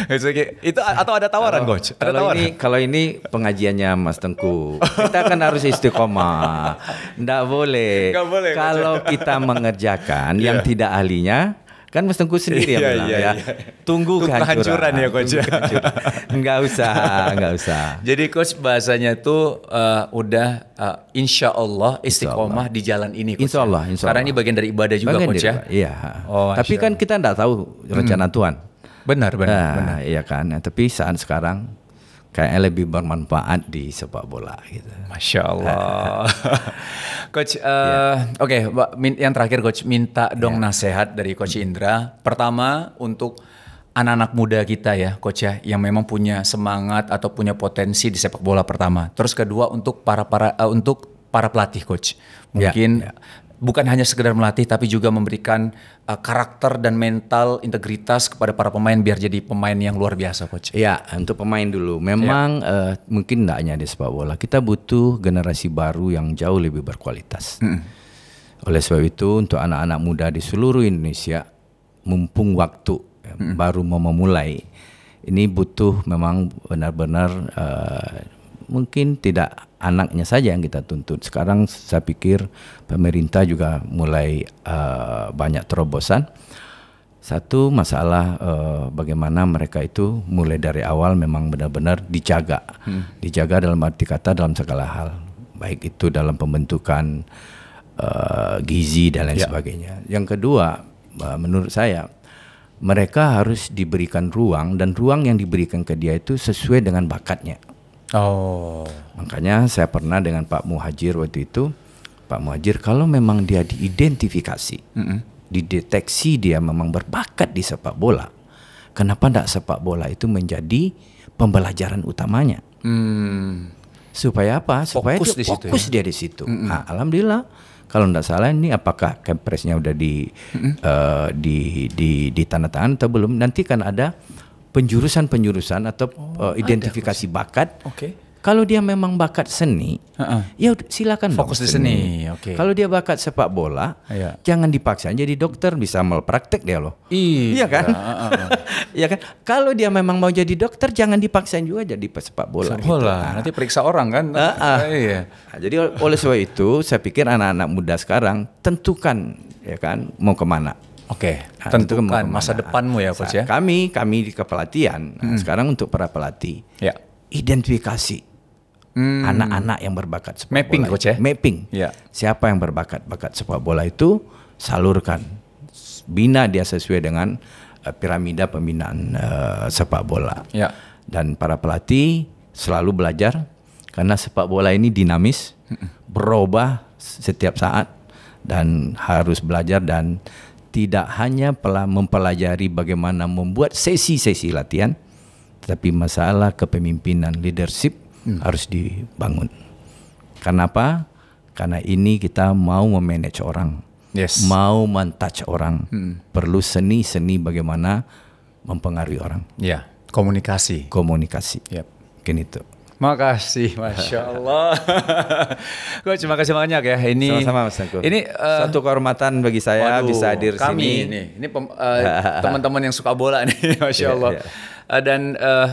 itu atau ada tawaran kalau, coach? Ada kalau tawaran? ini kalau ini pengajiannya Mas Tengku. Kita kan harus istiqomah. Nggak boleh. Nggak boleh. Kalau kita mengerjakan yeah. yang iya. tidak ahlinya Kan mesti iya, iya, ya. iya. tunggu sendiri bilang ya. Tunggu kehancuran. kehancuran ya coach. Enggak usah, enggak usah. Jadi coach bahasanya tuh eh, uh, udah uh, insya Allah istiqomah di jalan ini coach. Insya Allah, insya Allah. Karena ini bagian dari ibadah juga bagian coach ya. Iya. Oh, Tapi kan kita enggak tahu rencana hmm. Tuhan. Benar, benar, nah, benar. Iya kan. Tapi saat sekarang kayaknya lebih bermanfaat di sepak bola gitu. Masya Allah, coach. Uh, ya. eh, yeah. Oke, okay, yang terakhir coach minta dong yeah. nasihat dari coach Indra. Pertama untuk anak-anak muda kita ya, coach ya, yang memang punya semangat atau punya potensi di sepak bola pertama. Terus kedua untuk para para uh, eh, untuk para pelatih coach. Ya, Mungkin yeah bukan hanya sekedar melatih tapi juga memberikan uh, karakter dan mental integritas kepada para pemain biar jadi pemain yang luar biasa coach. Iya, untuk pemain dulu. Memang ya. uh, mungkin tidak hanya di sepak bola, kita butuh generasi baru yang jauh lebih berkualitas. -hmm. Oleh sebab itu untuk anak-anak muda di seluruh Indonesia mumpung waktu -hmm. baru mau memulai ini butuh memang benar-benar uh, mungkin tidak anaknya saja yang kita tuntut. Sekarang saya pikir pemerintah juga mulai uh, banyak terobosan. Satu masalah uh, bagaimana mereka itu mulai dari awal memang benar-benar dijaga, hmm. dijaga dalam arti kata dalam segala hal, baik itu dalam pembentukan uh, gizi dan lain ya. sebagainya. Yang kedua, uh, menurut saya mereka harus diberikan ruang dan ruang yang diberikan ke dia itu sesuai dengan bakatnya. Oh. Makanya saya pernah dengan Pak Muhajir waktu itu, Pak Muhajir kalau memang dia diidentifikasi, mm -hmm. dideteksi dia memang berbakat di sepak bola, kenapa tidak sepak bola itu menjadi pembelajaran utamanya? Mm. Supaya apa? Supaya fokus dia di fokus situ, ya? dia di situ. Mm -hmm. nah, alhamdulillah kalau tidak salah ini apakah kempresnya udah di mm -hmm. uh, di di di tanda tangan atau belum nanti kan ada penjurusan-penjurusan atau oh, uh, identifikasi ada. bakat. Okay. Kalau dia memang bakat seni, uh-uh. ya silakan fokus di seni. seni. Okay. Kalau dia bakat sepak bola, yeah. jangan dipaksa jadi dokter bisa malpraktek dia loh. Iya, iya kan? iya kan? Kalau dia memang mau jadi dokter, jangan dipaksa juga jadi sepak bola. Sepak gitu. bola. Gitu. Nanti periksa orang kan. Uh-uh. Uh, iya. Nah, jadi oleh sebab itu, saya pikir anak-anak muda sekarang tentukan ya kan mau kemana Oke, okay. nah, tentukan kemana. masa depanmu ya coach ya. Kami, kami di kepelatihan. Nah, hmm. Sekarang untuk para pelatih, ya. identifikasi hmm. anak-anak hmm. yang berbakat sepak Mapping bola. coach ya. Mapping. Ya. Siapa yang berbakat bakat sepak bola itu salurkan, bina dia sesuai dengan uh, piramida pembinaan uh, sepak bola. Ya. Dan para pelatih selalu belajar karena sepak bola ini dinamis, hmm. berubah setiap saat dan harus belajar dan tidak hanya mempelajari bagaimana membuat sesi-sesi latihan, tetapi masalah kepemimpinan leadership hmm. harus dibangun. Kenapa? Karena ini kita mau memanage orang, yes. mau mentouch orang, hmm. perlu seni-seni bagaimana mempengaruhi orang. Ya, komunikasi. Komunikasi. Yep. Mungkin itu. Makasih, masya Allah. Coach, kasih banyak ya. Ini sama-sama Mas Tengku. Ini uh, eh, satu kehormatan bagi saya waduh, bisa hadir kami, sini. Ini, ini uh, teman-teman yang suka bola nih, masya yeah, Allah. Yeah. Iya. Uh, dan uh,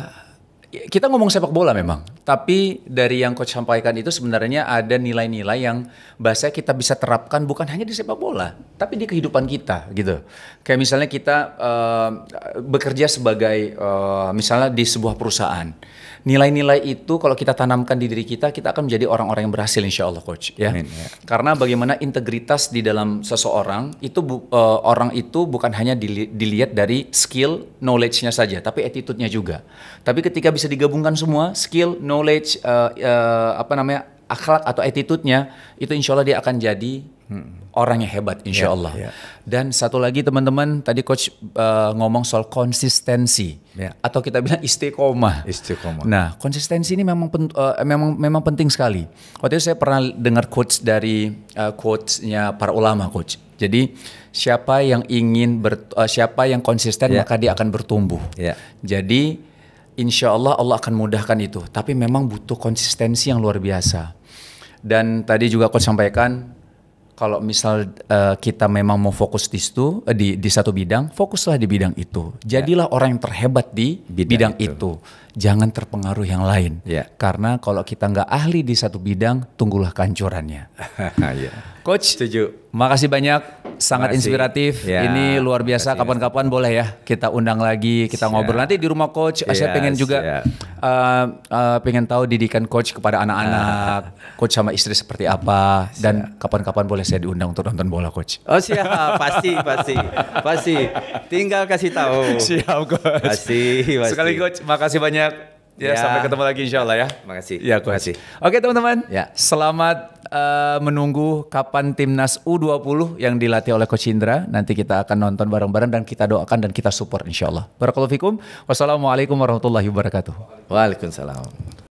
kita ngomong sepak bola memang, tapi dari yang coach sampaikan itu sebenarnya ada nilai-nilai yang bahasa kita bisa terapkan bukan hanya di sepak bola, tapi di kehidupan kita gitu. Kayak misalnya kita uh, bekerja sebagai uh, misalnya di sebuah perusahaan nilai-nilai itu kalau kita tanamkan di diri kita, kita akan menjadi orang-orang yang berhasil insya Allah coach. Ya. Amin, ya. Karena bagaimana integritas di dalam seseorang itu bu, uh, orang itu bukan hanya dili, dilihat dari skill, knowledge-nya saja, tapi attitude-nya juga. Tapi ketika bisa digabungkan semua, skill, knowledge, uh, uh, apa namanya, akhlak atau attitude-nya, itu insya Allah dia akan jadi hmm. orang yang hebat insya yeah, Allah. Yeah. Dan satu lagi teman-teman tadi coach uh, ngomong soal konsistensi yeah. atau kita bilang istiqomah. Istiqomah. Nah konsistensi ini memang pen, uh, memang memang penting sekali. Waktu itu saya pernah dengar coach dari uh, coachnya para ulama coach. Jadi siapa yang ingin ber, uh, siapa yang konsisten yeah. maka dia akan bertumbuh. Yeah. Jadi insya Allah Allah akan mudahkan itu. Tapi memang butuh konsistensi yang luar biasa. Dan tadi juga coach sampaikan kalau misal uh, kita memang mau fokus di situ eh, di di satu bidang, fokuslah di bidang itu. Ya. Jadilah ya. orang yang terhebat di bidang, bidang itu. itu jangan terpengaruh yang lain. Yeah. Karena kalau kita nggak ahli di satu bidang, tunggulah kancurannya yeah. Coach, setuju. Makasih banyak, sangat makasih. inspiratif. Yeah. Ini luar biasa. Ya. Kapan-kapan boleh ya kita undang lagi, kita yeah. ngobrol nanti di rumah coach. Yes, saya pengen juga yeah. uh, uh, pengen tahu didikan coach kepada anak-anak, ah. coach sama istri seperti apa dan kapan-kapan boleh saya diundang untuk nonton bola coach. Oh siap, pasti pasti pasti. Tinggal kasih tahu. Siap coach. Pasti, pasti. Sekali coach, makasih banyak banyak. Ya, ya, sampai ketemu lagi insya Allah ya. Makasih. Ya, kasih. Oke teman-teman, ya. selamat uh, menunggu kapan timnas U20 yang dilatih oleh Coach Indra. Nanti kita akan nonton bareng-bareng dan kita doakan dan kita support insya Allah. Barakallahu Wassalamualaikum warahmatullahi wabarakatuh. Waalaikumsalam.